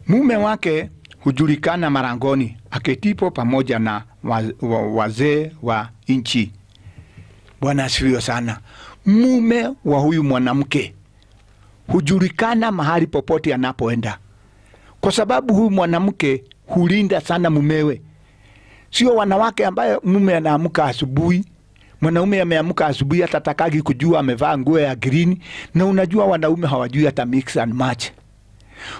Mume wake hujulikana marangoni aketipo pamoja na wazee wa, wa, wa nchi. Bwana asifiwe sana mume wa huyu mwanamke hujulikana mahali popote anapoenda, kwa sababu huyu mwanamke hulinda sana mumewe. Sio wanawake ambaye mume anaamka asubuhi, mwanaume ameamka asubuhi, hata takagi kujua amevaa nguo ya green, na unajua wanaume hawajui hata mix and match.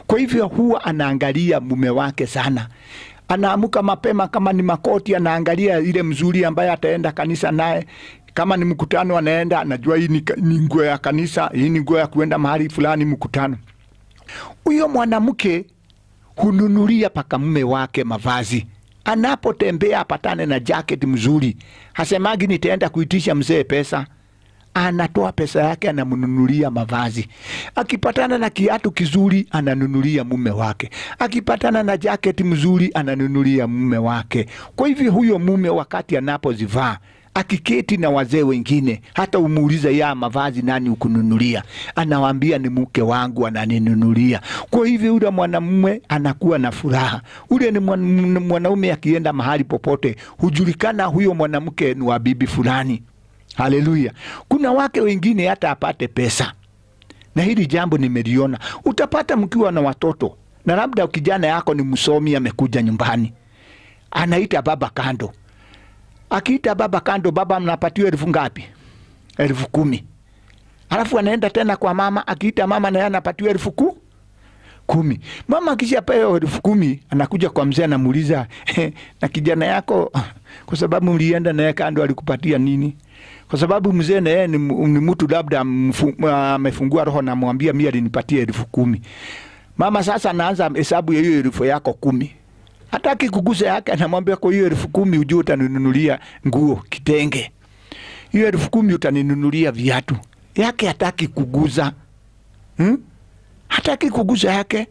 Kwa hivyo huwa anaangalia mume wake sana anaamka mapema, kama ni makoti anaangalia ile mzuri ambaye ataenda kanisa naye, kama ni mkutano anaenda, anajua hii ni nguo ya kanisa, hii ni nguo ya kuenda mahali fulani mkutano. Huyo mwanamke hununulia paka mume wake mavazi anapotembea apatane na jacket mzuri. Hasemagi nitaenda kuitisha mzee pesa, anatoa pesa yake anamnunulia mavazi. Akipatana na kiatu kizuri ananunulia mume wake, akipatana na jaketi mzuri ananunulia mume wake. Kwa hivyo huyo mume wakati anapozivaa akiketi na wazee wengine, hata umuuliza ya mavazi nani ukununulia, anawambia ni mke wangu ananinunulia. Kwa hivyo ule mwanamume anakuwa na furaha. Ule ni mwanaume akienda mahali popote, hujulikana huyo mwanamke ni wa bibi fulani. Haleluya! Kuna wake wengine hata apate pesa, na hili jambo nimeliona. Utapata mkiwa na watoto na labda kijana yako ni msomi, amekuja nyumbani, anaita baba kando Akiita baba kando, baba mnapatiwa elfu ngapi? Elfu kumi. Alafu anaenda tena kwa mama, akiita mama naye anapatiwa elfu ku kumi. Mama akishapewa elfu kumi anakuja kwa mzee anamuuliza, eh, na kijana yako kwa sababu mlienda naye kando alikupatia nini? Kwa sababu mzee naye ni, ni mtu labda amefungua roho, namwambia mi alinipatia elfu kumi. Mama sasa anaanza hesabu ya hiyo elfu yako kumi Hataki kugusa yake, anamwambia kwa hiyo elfu kumi ujue utaninunulia nguo kitenge, hiyo elfu kumi utaninunulia viatu. Yake hataki kuguza hmm? hataki kuguza yake.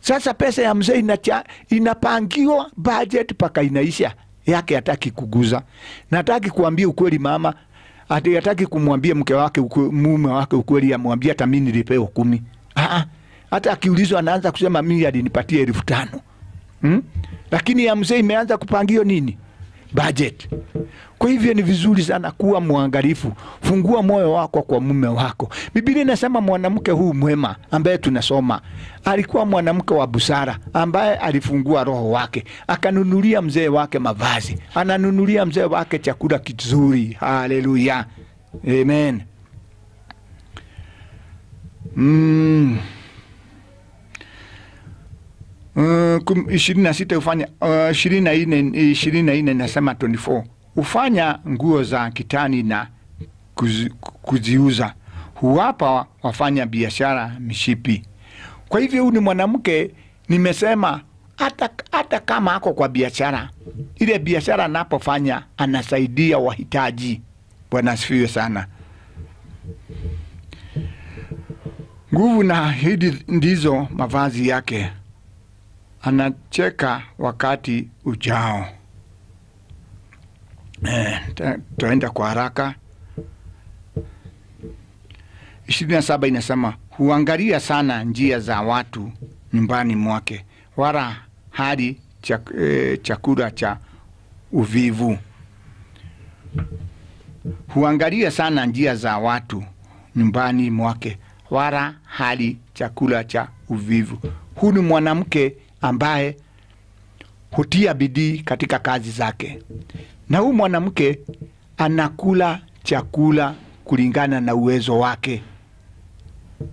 Sasa pesa ya mzee inacha, inapangiwa budget mpaka inaisha, yake hataki kuguza. Nataki kuambia ukweli mama ati hataki kumwambia mke wake mume wake ukweli, amwambia hata mimi nilipewa kumi. Ah, ah, hata akiulizwa anaanza kusema mimi alinipatia elfu tano hmm? lakini ya mzee imeanza kupangio nini? Budget. Kwa hivyo ni vizuri sana kuwa mwangalifu, fungua moyo wako kwa mume wako. Biblia inasema mwanamke huu mwema ambaye tunasoma alikuwa mwanamke wa busara ambaye alifungua roho wake, akanunulia mzee wake mavazi, ananunulia mzee wake chakula kizuri. Haleluya, amen. Mm. Mm, ishirini na sita ufanya uh, ishirini na nne ishirini na nne nasema 24 hufanya nguo za kitani na kuzi, kuziuza huwapa wafanya biashara mishipi. Kwa hivyo huyu ni mwanamke, nimesema hata, hata kama ako kwa biashara, ile biashara anapofanya anasaidia wahitaji. Bwana asifiwe sana. Nguvu na hidi ndizo mavazi yake anacheka wakati ujao. Eh, tuenda kwa haraka. ishirini na saba inasema huangalia sana njia za watu nyumbani mwake, wala hali chak, e, chakula cha uvivu. Huangalia sana njia za watu nyumbani mwake, wala hali chakula cha uvivu. Huyu mwanamke ambaye hutia bidii katika kazi zake, na huyu mwanamke anakula chakula kulingana na uwezo wake.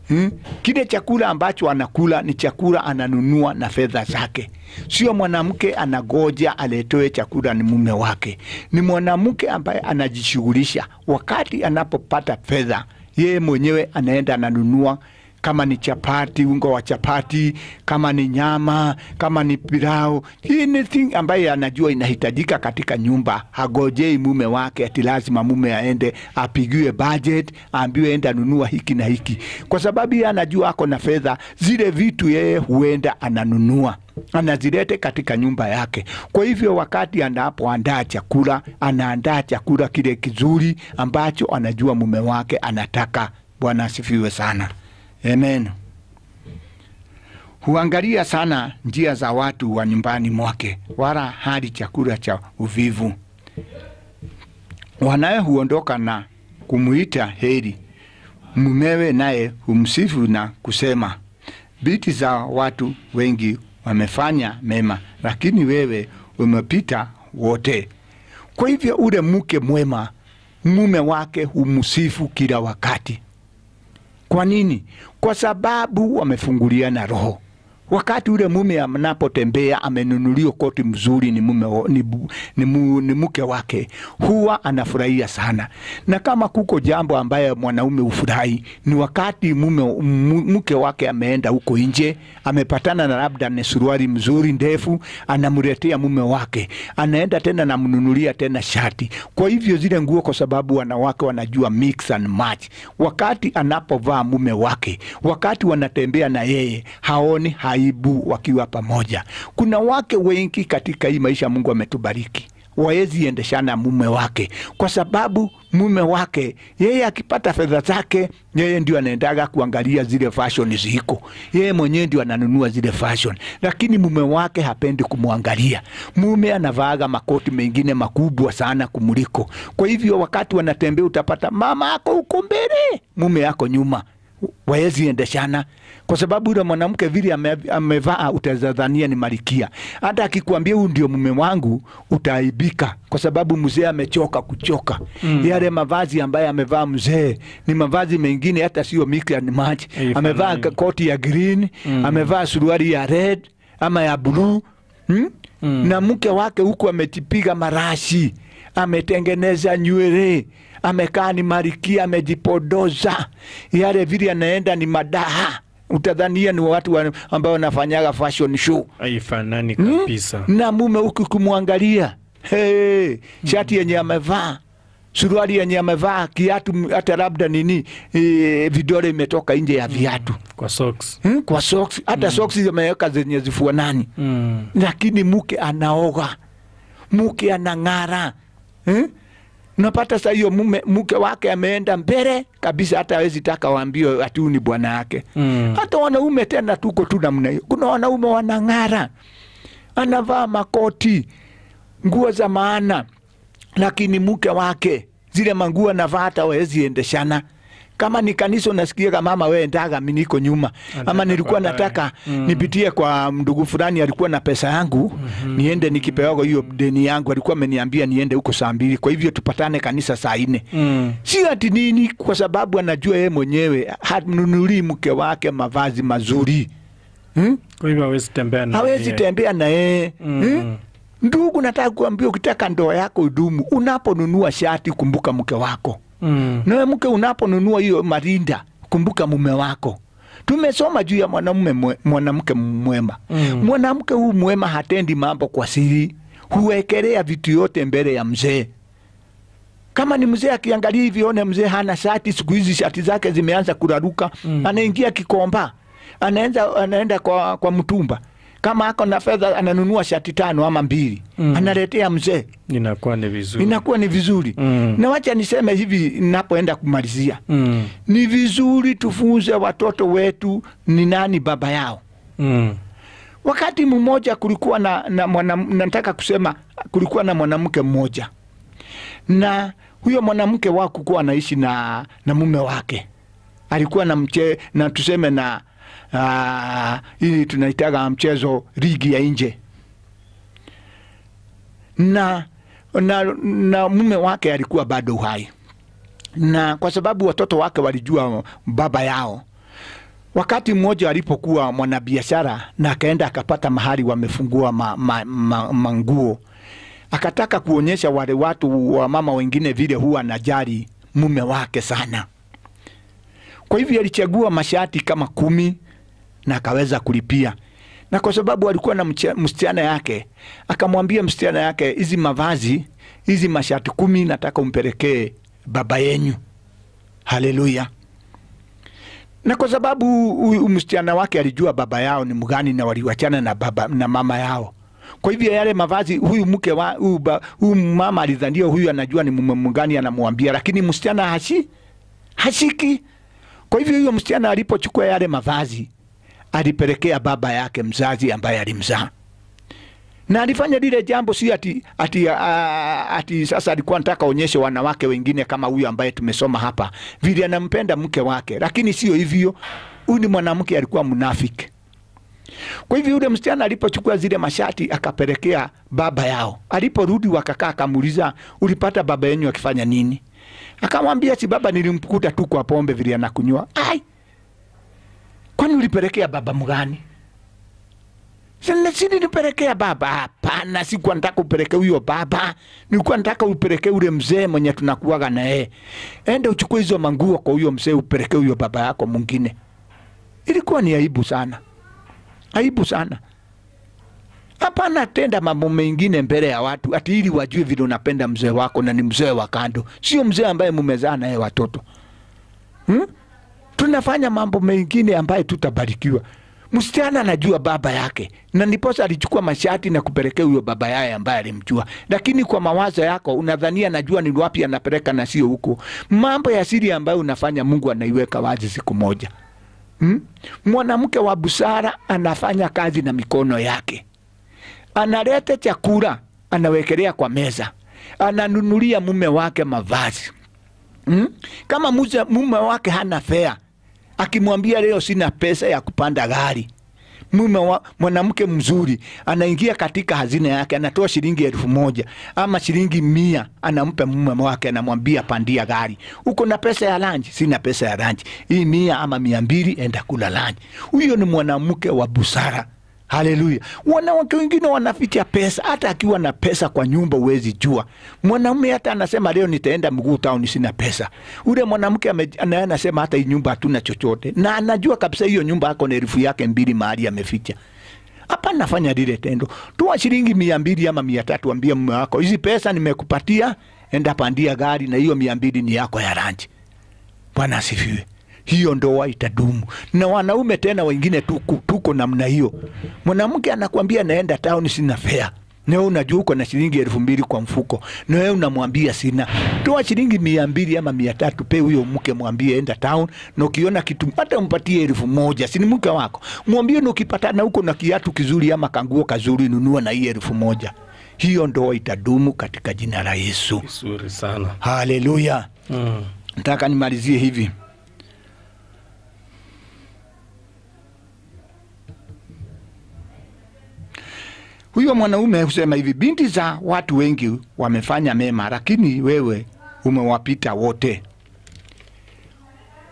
Hmm? Kile chakula ambacho anakula ni chakula ananunua na fedha zake. Sio mwanamke anagoja aletewe chakula ni mume wake. Ni mwanamke ambaye anajishughulisha, wakati anapopata fedha yeye mwenyewe anaenda ananunua kama ni chapati, ungo wa chapati, kama ni nyama, kama ni pilau, anything ambayo anajua inahitajika katika nyumba. Hagojei mume wake ati lazima mume aende apigiwe budget, aambiwe enda nunua hiki na hiki, kwa sababu yeye anajua ako na fedha. Zile vitu yeye huenda ananunua anazilete katika nyumba yake. Kwa hivyo wakati anapoandaa chakula, anaandaa chakula kile kizuri ambacho anajua mume wake anataka. Bwana asifiwe sana. Amen. Huangalia sana njia za watu wa nyumbani mwake, wala hali chakula cha uvivu. Wanaye huondoka na kumuita heri, mumewe naye humsifu na kusema, binti za watu wengi wamefanya mema, lakini wewe umepita wote. Kwa hivyo ule mke mwema mume wake humsifu kila wakati. Kwa nini? Kwa sababu wamefungulia na Roho. Wakati ule mume anapotembea amenunuliwa koti mzuri, ni mume ni, ni, mu, ni mke wake, huwa anafurahia sana. Na kama kuko jambo ambaye mwanaume ufurahi ni wakati mume mke wake ameenda huko nje, amepatana na labda ni suruali mzuri ndefu, anamletea mume wake, anaenda tena namnunulia tena shati. Kwa hivyo zile nguo, kwa sababu wanawake wanajua mix and match, wakati anapovaa mume wake, wakati wanatembea na yeye haoni hai aibu wakiwa pamoja. Kuna wake wengi katika hii maisha, Mungu ametubariki waezi endeshana mume wake kwa sababu mume wake yeye akipata fedha zake, yeye ndio anaendaga kuangalia zile fashion ziko, yeye mwenyewe ndio ananunua zile fashion, lakini mume wake hapendi kumwangalia. Mume anavaaga makoti mengine makubwa sana kumuliko Kwa hivyo wakati wanatembea, utapata mama ako huko mbele, mume ako nyuma, waezi endeshana kwa sababu yule mwanamke vile amevaa ah, utazadhania ni malikia. Hata akikwambia huyu ndio mume wangu utaaibika, kwa sababu mzee amechoka kuchoka. Mm. Yale mavazi ambaye amevaa mzee ni mavazi mengine, hata sio mix and match. Amevaa koti ya green mm. amevaa suruali ya red ama ya bluu hmm? mm. na mke wake huku amejipiga marashi, ametengeneza nywele amekaa ni marikia, amejipodoza, yale vile anaenda ni madaha utadhania ni watu wa ambao wanafanyaga fashion show, haifanani hmm? kabisa hmm? na mume huku kumwangalia hey, mm -hmm. shati yenye amevaa suruali yenye amevaa kiatu hata labda nini e, vidole imetoka nje ya hmm, viatu mm. kwa socks hmm? kwa socks hata hmm, socks zimeweka zenye zifuanani Hmm. lakini mke anaoga mke anang'ara hmm? Unapata saa hiyo mume mke wake ameenda mbele kabisa, hata hawezi taka waambie ati ni bwana yake mm. Hata wanaume tena tuko tu namna hiyo. Kuna wanaume wanang'ara, anavaa makoti, nguo za maana, lakini mke wake zile manguo anavaa hata hawezi endeshana kama ni kanisa unasikiaga, mama wewe ndaga mimi niko nyuma, ama nilikuwa nataka mm. nipitie kwa ndugu fulani alikuwa na pesa yangu mm -hmm. niende nikipewago hiyo deni yangu, alikuwa ameniambia niende huko saa mbili, kwa hivyo tupatane kanisa saa nne mm. si ati nini, kwa sababu anajua yeye mwenyewe hanunuli mke wake mavazi mazuri hmm? Kwa hivyo hawezi tembea na hawezi tembea na yeye mm. hmm? Mm-hmm. Ndugu, nataka kuambia ukitaka ndoa yako udumu unaponunua shati kumbuka mke wako mm. nawe mke unaponunua hiyo marinda kumbuka mume wako tumesoma juu ya mwanamume mwanamke mwema mm. mwanamke huu mwema hatendi mambo kwa siri huwekelea vitu yote mbele ya mzee kama ni mzee akiangalia hivi one mzee hana shati siku hizi shati zake zimeanza kuraruka mm. anaingia kikomba anaenda, anaenda kwa, kwa mtumba kama ako na fedha ananunua shati tano ama mbili mm. analetea mzee, inakuwa ni vizuri, inakuwa ni vizuri mm. na wacha niseme hivi napoenda kumalizia mm. ni vizuri tufunze watoto wetu ni nani baba yao mm. Wakati mmoja kulikuwa na, na mwana, nataka kusema kulikuwa na mwanamke mmoja na huyo mwanamke kukuwa anaishi na, na mume wake alikuwa na mche, na tuseme na Ah, hii tunaitaga mchezo ligi ya nje na, na, na mume wake alikuwa bado uhai, na kwa sababu watoto wake walijua baba yao. Wakati mmoja alipokuwa mwanabiashara na akaenda akapata mahali wamefungua manguo ma, ma, ma, akataka kuonyesha wale watu wa mama wengine vile huwa anajali mume wake sana. Kwa hivyo alichagua mashati kama kumi na akaweza kulipia na kwa sababu alikuwa na msichana yake, akamwambia msichana yake, hizi mavazi hizi mashati kumi nataka umpelekee baba yenyu. Haleluya! Na kwa sababu msichana wake alijua baba yao ni mgani, na waliwachana na baba na mama yao. Kwa hivyo yale mavazi, huyu mke wa huyu mama alidhania huyu anajua ni mume mgani, anamwambia, lakini msichana hashi hashiki. Kwa hivyo huyo msichana alipochukua yale mavazi alipelekea baba yake mzazi ambaye alimzaa na alifanya lile jambo si ati, ati, a, ati sasa alikuwa nataka onyeshe wanawake wengine kama huyo ambaye tumesoma hapa vile anampenda mke wake, lakini sio hivyo. Huyu ni mwanamke alikuwa mnafiki. Kwa hivyo yule msichana alipochukua zile mashati akapelekea baba yao, aliporudi wakakaa, akamuuliza ulipata baba yenyu akifanya nini? Akamwambia si baba, nilimkuta tu kwa pombe vile anakunywa. Ai, kwani ulipelekea baba mgani? Si nipelekea baba? Hapana, sikuwa nataka upeleke huyo baba, nilikuwa nataka upeleke ule mzee mwenye tunakuaga naye. Enda uchukue hizo manguo kwa huyo mzee, upeleke huyo baba yako mwingine. Ilikuwa ni aibu sana, aibu sana. Hapana, tenda mambo mengine mbele ya watu ati ili wajue vile unapenda mzee wako, na ni mzee wa kando, sio mzee ambaye mumezaa naye watoto hmm? tunafanya mambo mengine ambayo tutabarikiwa. Msichana anajua baba yake, na ndiposa alichukua mashati na kupelekea huyo baba yake ambaye alimjua, lakini kwa mawazo yako unadhania najua ni wapi anapeleka na sio huko. Mambo ya siri ambayo unafanya, Mungu anaiweka wazi siku moja. Hmm? Mwanamke wa busara anafanya kazi na mikono yake, analeta chakula, anawekelea kwa meza, ananunulia mume wake mavazi. Hmm? Kama mume wake hana fea akimwambia leo sina pesa ya kupanda gari mume mwanamke mzuri anaingia katika hazina yake, anatoa shilingi elfu moja ama shilingi mia, anampa mume wake, anamwambia pandia gari. Uko na pesa ya lanji? Sina pesa ya lanji, hii mia ama mia mbili, enda kula lanji. Huyo ni mwanamke wa busara. Haleluya. Wanawake wengine wanafitia pesa, hata akiwa na pesa kwa nyumba uwezi jua. Mwanamume hata anasema leo nitaenda mguu tauni sina pesa. Ule mwanamke naye anasema hata hii nyumba hatuna chochote, na anajua kabisa hiyo nyumba ako na elfu yake mbili mahali ameficha hapa nafanya lile tendo, toa shilingi mia mbili ama mia tatu, ambia mume wako, hizi pesa nimekupatia, enda pandia gari, na hiyo mia mbili ni yako ya ranji Bwana asifiwe hiyo ndoa itadumu. Na wanaume tena wengine tuku, tuko namna hiyo. Mwanamke anakwambia naenda town, sina fea na wewe unajua uko na shilingi elfu mbili kwa mfuko, na wewe unamwambia sina, toa shilingi mia mbili ama mia tatu pe huyo mke, mwambie enda town, na ukiona kitu hata umpatie elfu moja si mke wako, mwambie na ukipatana huko na kiatu kizuri ama kanguo kazuri, nunua na hii elfu moja hiyo ndoa itadumu katika jina la Yesu. Vizuri sana, haleluya. Mm. Nataka nimalizie hivi mm. Huyo mwanaume husema hivi, binti za watu wengi wamefanya mema, lakini wewe umewapita wote.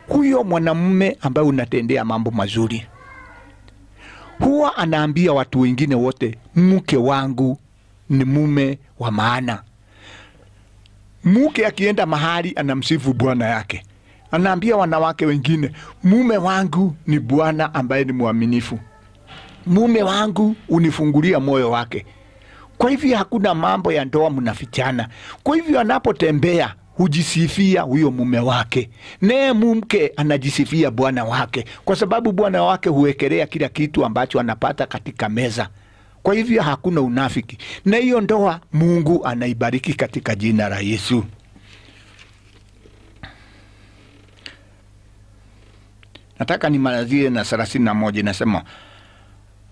Huyo mwanamume ambaye unatendea mambo mazuri huwa anaambia watu wengine wote, mke wangu ni mume wa maana. Mke akienda mahali anamsifu bwana yake, anaambia wanawake wengine, mume wangu ni bwana ambaye ni mwaminifu mume wangu unifungulia moyo wake. Kwa hivyo hakuna mambo ya ndoa mnafichana. Kwa hivyo anapotembea hujisifia huyo mume wake, naye mumke anajisifia bwana wake, kwa sababu bwana wake huwekelea kila kitu ambacho anapata katika meza. Kwa hivyo hakuna unafiki, na hiyo ndoa Mungu anaibariki katika jina la Yesu. Nataka nimalizie na thelathini na moja inasema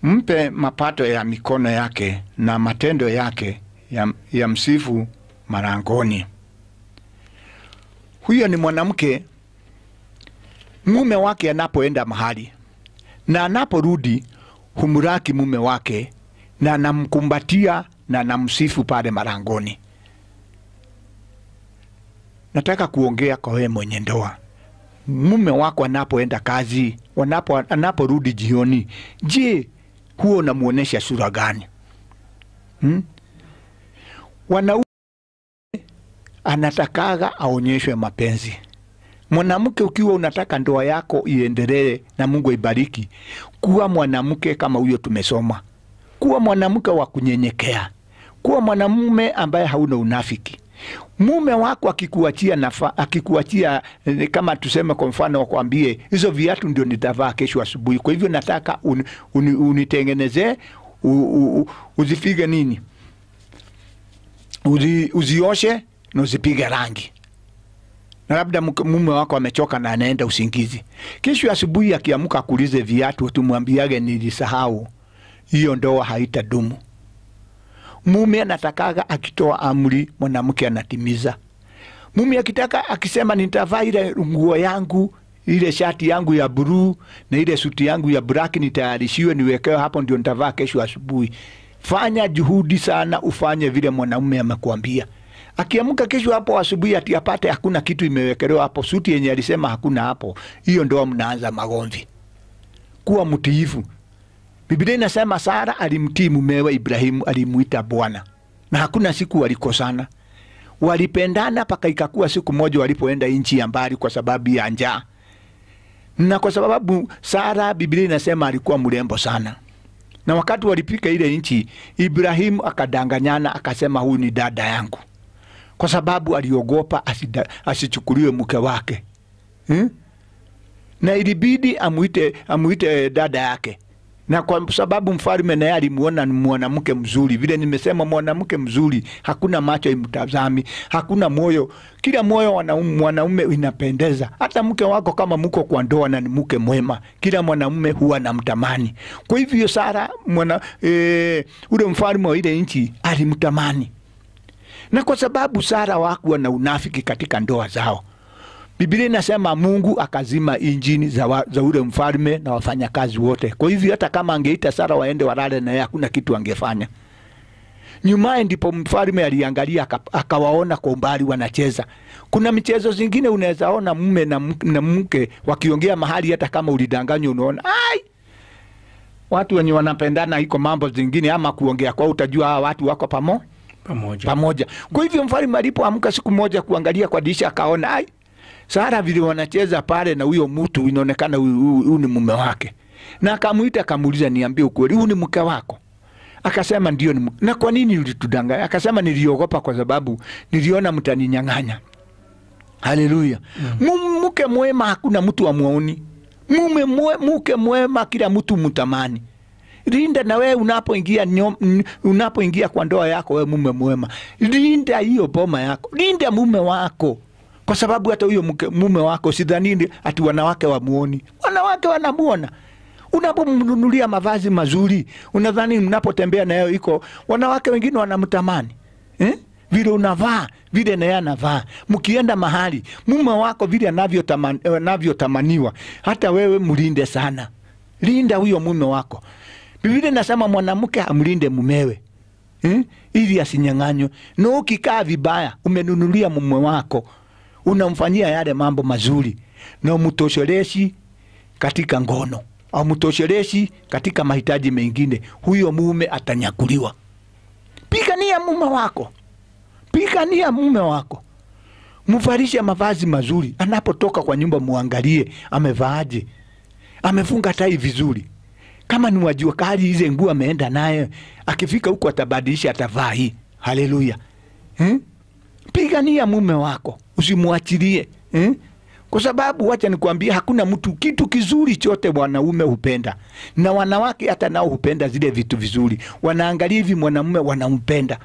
Mpe mapato ya mikono yake na matendo yake ya, ya msifu marangoni. Huyo ni mwanamke, mume wake anapoenda mahali na anaporudi humuraki mume wake na anamkumbatia na anamsifu pale marangoni. Nataka kuongea kwa wewe mwenye ndoa, mume wako anapoenda kazi, anaporudi jioni, je, kuwa unamwonyesha sura gani hmm? wanaume anatakaga aonyeshwe mapenzi mwanamke ukiwa unataka ndoa yako iendelee na mungu aibariki kuwa mwanamke kama huyo tumesoma kuwa mwanamke wa kunyenyekea kuwa mwanamume ambaye hauna unafiki mume wako akikuachia nafa, akikuachia eh, kama tuseme, kwa mfano akwambie hizo viatu ndio nitavaa kesho asubuhi, kwa hivyo nataka un, un, unitengenezee uzipige nini, uzi, uzioshe na uzipige rangi, na labda mume wako amechoka na anaenda usingizi. Kesho asubuhi akiamka akuulize viatu, tumwambiage nilisahau, hiyo ndoa haitadumu mume anatakaga akitoa amri mwanamke anatimiza. Mume akitaka akisema nitavaa ile nguo yangu ile shati yangu ya buluu na ile suti yangu ya black nitayarishiwe niwekewe hapo ndio nitavaa kesho asubuhi. Fanya juhudi sana ufanye vile mwanaume amekwambia. Akiamka kesho hapo asubuhi ati apate hakuna kitu imewekelewa hapo, suti yenye alisema hakuna hapo, hiyo ndo mnaanza magomvi. Kuwa mtiifu. Biblia inasema Sara alimtii mumewe Ibrahimu, alimuita Bwana, na hakuna siku walikosana. Walipendana mpaka ikakuwa siku moja walipoenda nchi ya mbali kwa sababu ya njaa, na kwa sababu Sara, Biblia inasema alikuwa mrembo sana na wakati walipika ile nchi, Ibrahimu akadanganyana akasema, huyu ni dada yangu, kwa sababu aliogopa asida, asichukuliwe mke wake hmm? na ilibidi amuite, amuite dada yake na kwa sababu mfalme naye alimuona ni mwanamke mzuri. Vile nimesema, mwanamke mzuri hakuna macho imtazami, hakuna moyo. Kila moyo wa mwanaume inapendeza. Hata mke wako kama mko kwa ndoa na ni mke mwema, kila mwanaume huwa mtamani Kwa hivyo Sara mwana e, ule mfalme wa ile nchi alimtamani, na kwa sababu Sara wakuwa na unafiki katika ndoa zao Biblia inasema Mungu akazima injini za, wa, za ule mfalme na wafanyakazi wote. Kwa hivyo hata kama angeita Sara waende walale na yeye, hakuna kitu angefanya. Nyumaye ndipo mfalme aliangalia akawaona kwa umbali wanacheza. Kuna michezo zingine unaweza ona mume na mke wakiongea mahali, hata kama ulidanganywa, unaona ai, watu wenye wanapendana, iko mambo zingine ama kuongea kwa utajua hawa watu wako pamo pamoja pamoja. Kwa hivyo mfalme alipoamka siku moja kuangalia kwa dirisha, akaona ai Sara vile wanacheza pale na huyo mtu inaonekana huyu ni mume wake, na akamuita akamuuliza, niambie ukweli, huyu ni mke wako? Akasema ndio. Ni na kwa nini ulitudanganya? Akasema niliogopa, kwa sababu niliona mtaninyang'anya. Haleluya! mm. Mke mwema hakuna mtu amwoni, mume mwe, mke mwema kila mtu mtamani. Linda na wewe unapoingia unapoingia kwa ndoa yako, wewe mume mwema, linda hiyo boma yako, linda mume wako kwa sababu hata huyo mume wako sidhanini ati wanawake wamuoni. Wanawake wanamuona unapomnunulia mavazi mazuri, unadhani mnapotembea nayo iko wanawake wengine wanamtamani eh? vile unavaa vile naye anavaa. Mkienda mahali mume wako vile eh, anavyotamaniwa, anavyo hata wewe mlinde sana, linda huyo mume wako. Biblia nasema mwanamke amlinde mumewe eh? ili asinyang'anywe. Na ukikaa vibaya, umenunulia mume wako unamfanyia yale mambo mazuri na umtosheleshi katika ngono au mtosheleshi katika mahitaji mengine, huyo mume atanyakuliwa. Pigania mume wako, pigania mume wako, mvalishe mavazi mazuri. Anapotoka kwa nyumba, muangalie amevaaje, amefunga tai vizuri. Kama ni wajua kali, ile nguo ameenda naye, akifika huko atabadilisha, atavaa hii. Haleluya, hmm? pigania mume wako, usimwachilie eh? Kwa sababu wacha nikwambie, hakuna mtu kitu kizuri chote wanaume hupenda, na wanawake hata nao hupenda zile vitu vizuri, wanaangalia hivi mwanamume wanampenda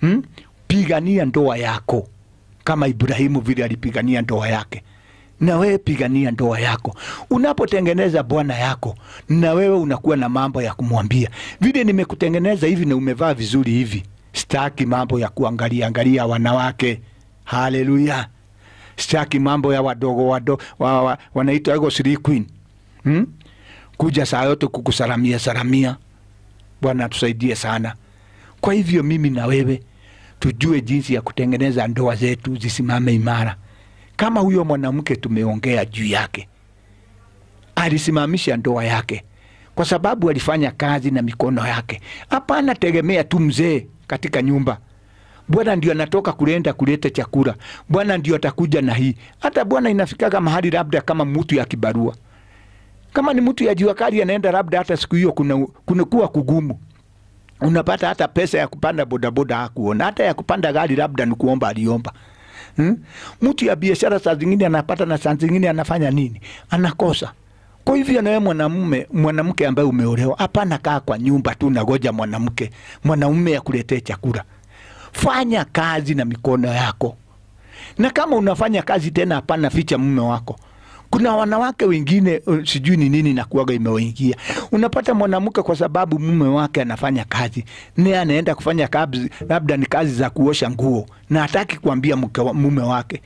hmm? Pigania ndoa yako kama Ibrahimu vile alipigania ndoa yake na wewe pigania ndoa yako. Unapotengeneza bwana yako, na wewe unakuwa na mambo ya kumwambia, vile nimekutengeneza hivi na umevaa vizuri hivi Sitaki mambo ya kuangalia angalia wanawake. Haleluya! Sitaki mambo ya wadogo wado, wa, wa, wa, wanaitwa ego siri queen hmm? kuja saa yote kukusalamia salamia. Bwana tusaidie sana. Kwa hivyo mimi na wewe tujue jinsi ya kutengeneza ndoa zetu zisimame imara, kama huyo mwanamke tumeongea juu yake alisimamisha ndoa yake kwa sababu alifanya kazi na mikono yake. Hapana, tegemea tu mzee katika nyumba. Bwana ndio anatoka kulenda kuleta chakula. Bwana ndio atakuja na hii. Hata Bwana inafikaga mahali labda kama mtu ya kibarua. Kama ni mtu ya jua kali anaenda labda hata siku hiyo kuna kunakuwa kugumu. Unapata hata pesa ya kupanda bodaboda hakuona. Hata ya kupanda gari labda ni kuomba aliomba. Hmm? Mtu ya biashara saa zingine anapata na saa zingine anafanya nini? Anakosa. Kwa hivyo nawe mwanamume, mwanamke ambaye umeolewa, hapana, kaa kwa nyumba tu nagoja mwanamke mwanaume akuletee chakula. Fanya kazi na mikono yako, na kama unafanya kazi tena, hapana, ficha mume wako. Kuna wanawake wengine uh, sijui ni nini nakuaga imewaingia. Unapata mwanamke kwa sababu mume wake anafanya kazi, naye anaenda kufanya kazi, labda ni kazi za kuosha nguo, na hataki kuambia mume wake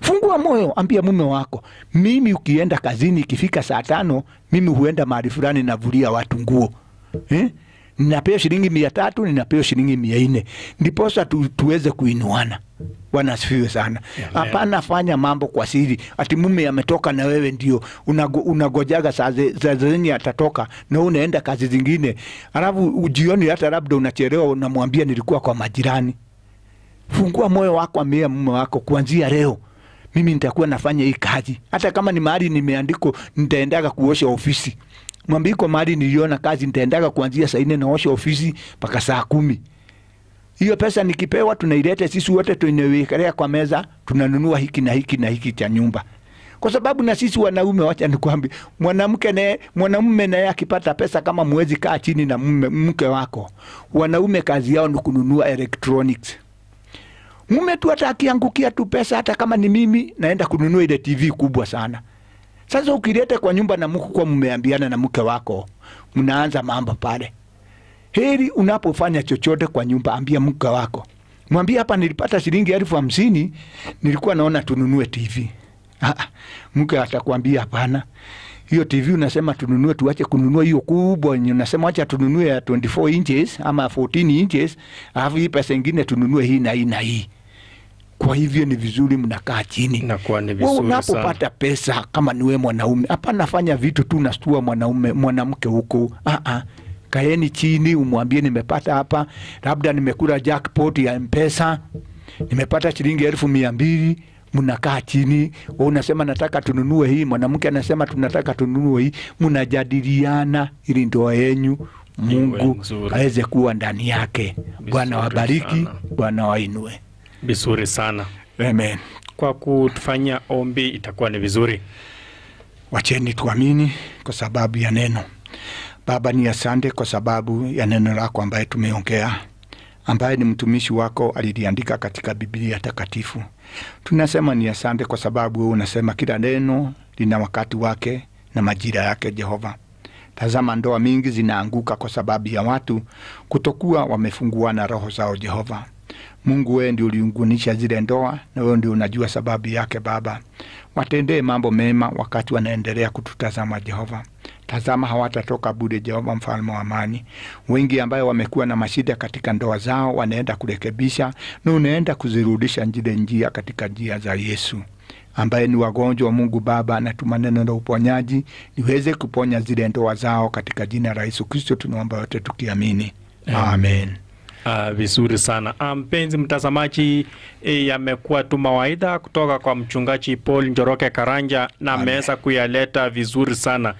Fungua moyo, ambia mume wako, mimi ukienda kazini, ikifika saa tano, mimi huenda mahali fulani navulia watu nguo eh? Ninapewa shilingi mia tatu, ninapewa shilingi mia nne ndiposa tu, tuweze kuinuana. Bwana asifiwe sana. Hapana, fanya mambo kwa siri, ati mume ametoka na wewe ndio unago, unagojaga saa zenye atatoka na unaenda kazi zingine, alafu jioni hata labda unachelewa, unamwambia nilikuwa kwa majirani. Fungua moyo wako, ambia mume wako kuanzia leo mimi nitakuwa nafanya hii kazi, hata kama ni mahali nimeandikwa nitaendaga kuosha ofisi. Mwambie iko mahali niliona kazi, nitaendaga kuanzia saa nne naosha ofisi mpaka saa kumi. Hiyo pesa nikipewa, tunaileta sisi wote, tunaiwekelea kwa meza, tunanunua hiki na hiki na hiki cha nyumba kwa sababu na sisi wanaume, wacha nikwambie, mwanamke naye, mwanamume naye akipata pesa, kama mwezi kaa chini na mume mke wako. Wanaume kazi yao ni kununua electronics mume tu hata akiangukia tu pesa, hata kama ni mimi naenda kununua ile TV kubwa sana. Sasa ukilete kwa nyumba na mku kwa mmeambiana na mke wako, mnaanza mambo pale. Heri unapofanya chochote kwa nyumba, ambia mke wako, mwambie hapa, nilipata shilingi elfu hamsini nilikuwa naona tununue TV. Mke atakwambia hapana, hiyo TV unasema tununue, tuache kununua hiyo kubwa, unasema acha tununue ya 24 inches ama 14 inches, alafu hii pesa ingine tununue hii na hii na hii. Kwa hivyo ni vizuri mnakaa chini. Unapopata pesa kama ni wewe mwanaume, hapana fanya vitu tu nastua mwanaume mwanamke huko. Ah ah. Kaeni chini umwambie nimepata hapa, labda nimekula jackpot ya mpesa, Nimepata shilingi elfu mia mbili mnakaa chini, wewe unasema nataka tununue hii, mwanamke anasema tunataka tununue hii, mnajadiliana ili ndoa yenyu Mungu aweze kuwa ndani yake. Bwana wabariki, Bwana wainue. Vizuri sana. Amen. Kwa kutufanyia ombi itakuwa ni vizuri. Wacheni tuamini kwa sababu ya neno. Baba, ni asante kwa sababu ya neno lako ambaye tumeongea ambaye ni mtumishi wako aliliandika katika Biblia Takatifu. Tunasema ni asante kwa sababu wewe unasema kila neno lina wakati wake na majira yake, Jehova. Tazama, ndoa mingi zinaanguka kwa sababu ya watu kutokuwa wamefungua na roho zao, Jehova Mungu, wewe ndio uliungunisha zile ndoa, na wewe ndio unajua sababu yake. Baba, watendee mambo mema wakati wanaendelea kututazama, Jehova tazama, hawatatoka bure, Jehova mfalme wa amani. Wengi ambayo wamekuwa na mashida katika ndoa zao wanaenda kurekebisha na unaenda kuzirudisha njile njia katika njia za Yesu ambaye ni wagonjwa. Mungu Baba, natuma neno la uponyaji liweze kuponya zile ndoa zao katika jina la Yesu Kristo tunaomba yote tukiamini, amen. Uh, vizuri sana ah, mpenzi mtazamaji, e, yamekuwa tu mawaidha kutoka kwa mchungaji Paul Njoroke Karanja na ameweza kuyaleta vizuri sana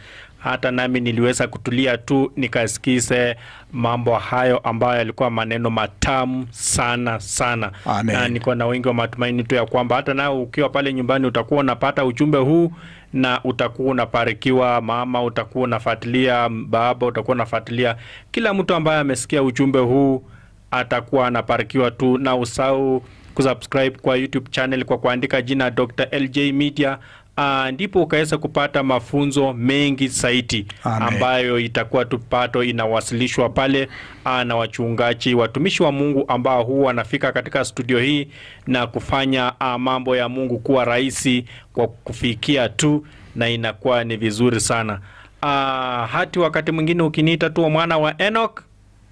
hata nami niliweza kutulia tu nikasikize mambo hayo ambayo yalikuwa maneno matamu sana sana Amen. na niko na wengi wa matumaini tu ya kwamba hata nao ukiwa pale nyumbani utakuwa unapata ujumbe huu na utakuwa unaparikiwa mama utakuwa unafuatilia baba utakuwa unafuatilia kila mtu ambaye amesikia ujumbe huu atakuwa anaparikiwa tu na usau kusubscribe kwa YouTube channel kwa kuandika jina Dr. LJ Media uh, ndipo ukaweza kupata mafunzo mengi zaidi ambayo itakuwa tupato inawasilishwa pale uh, na wachungaji watumishi wa Mungu ambao huwa wanafika katika studio hii na kufanya uh, mambo ya Mungu kuwa rahisi kwa kufikia tu, na inakuwa ni vizuri sana uh, hati wakati mwingine ukiniita tu mwana wa Enoch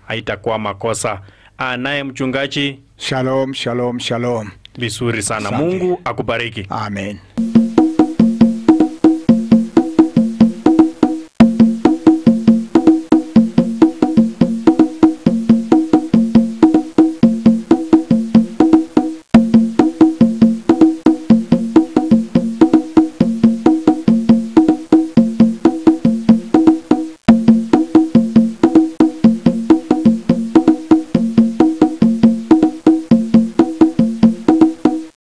haitakuwa makosa. Uh, naye mchungaji, shalom shalom shalom, vizuri sana Sante. Mungu akubariki, amen.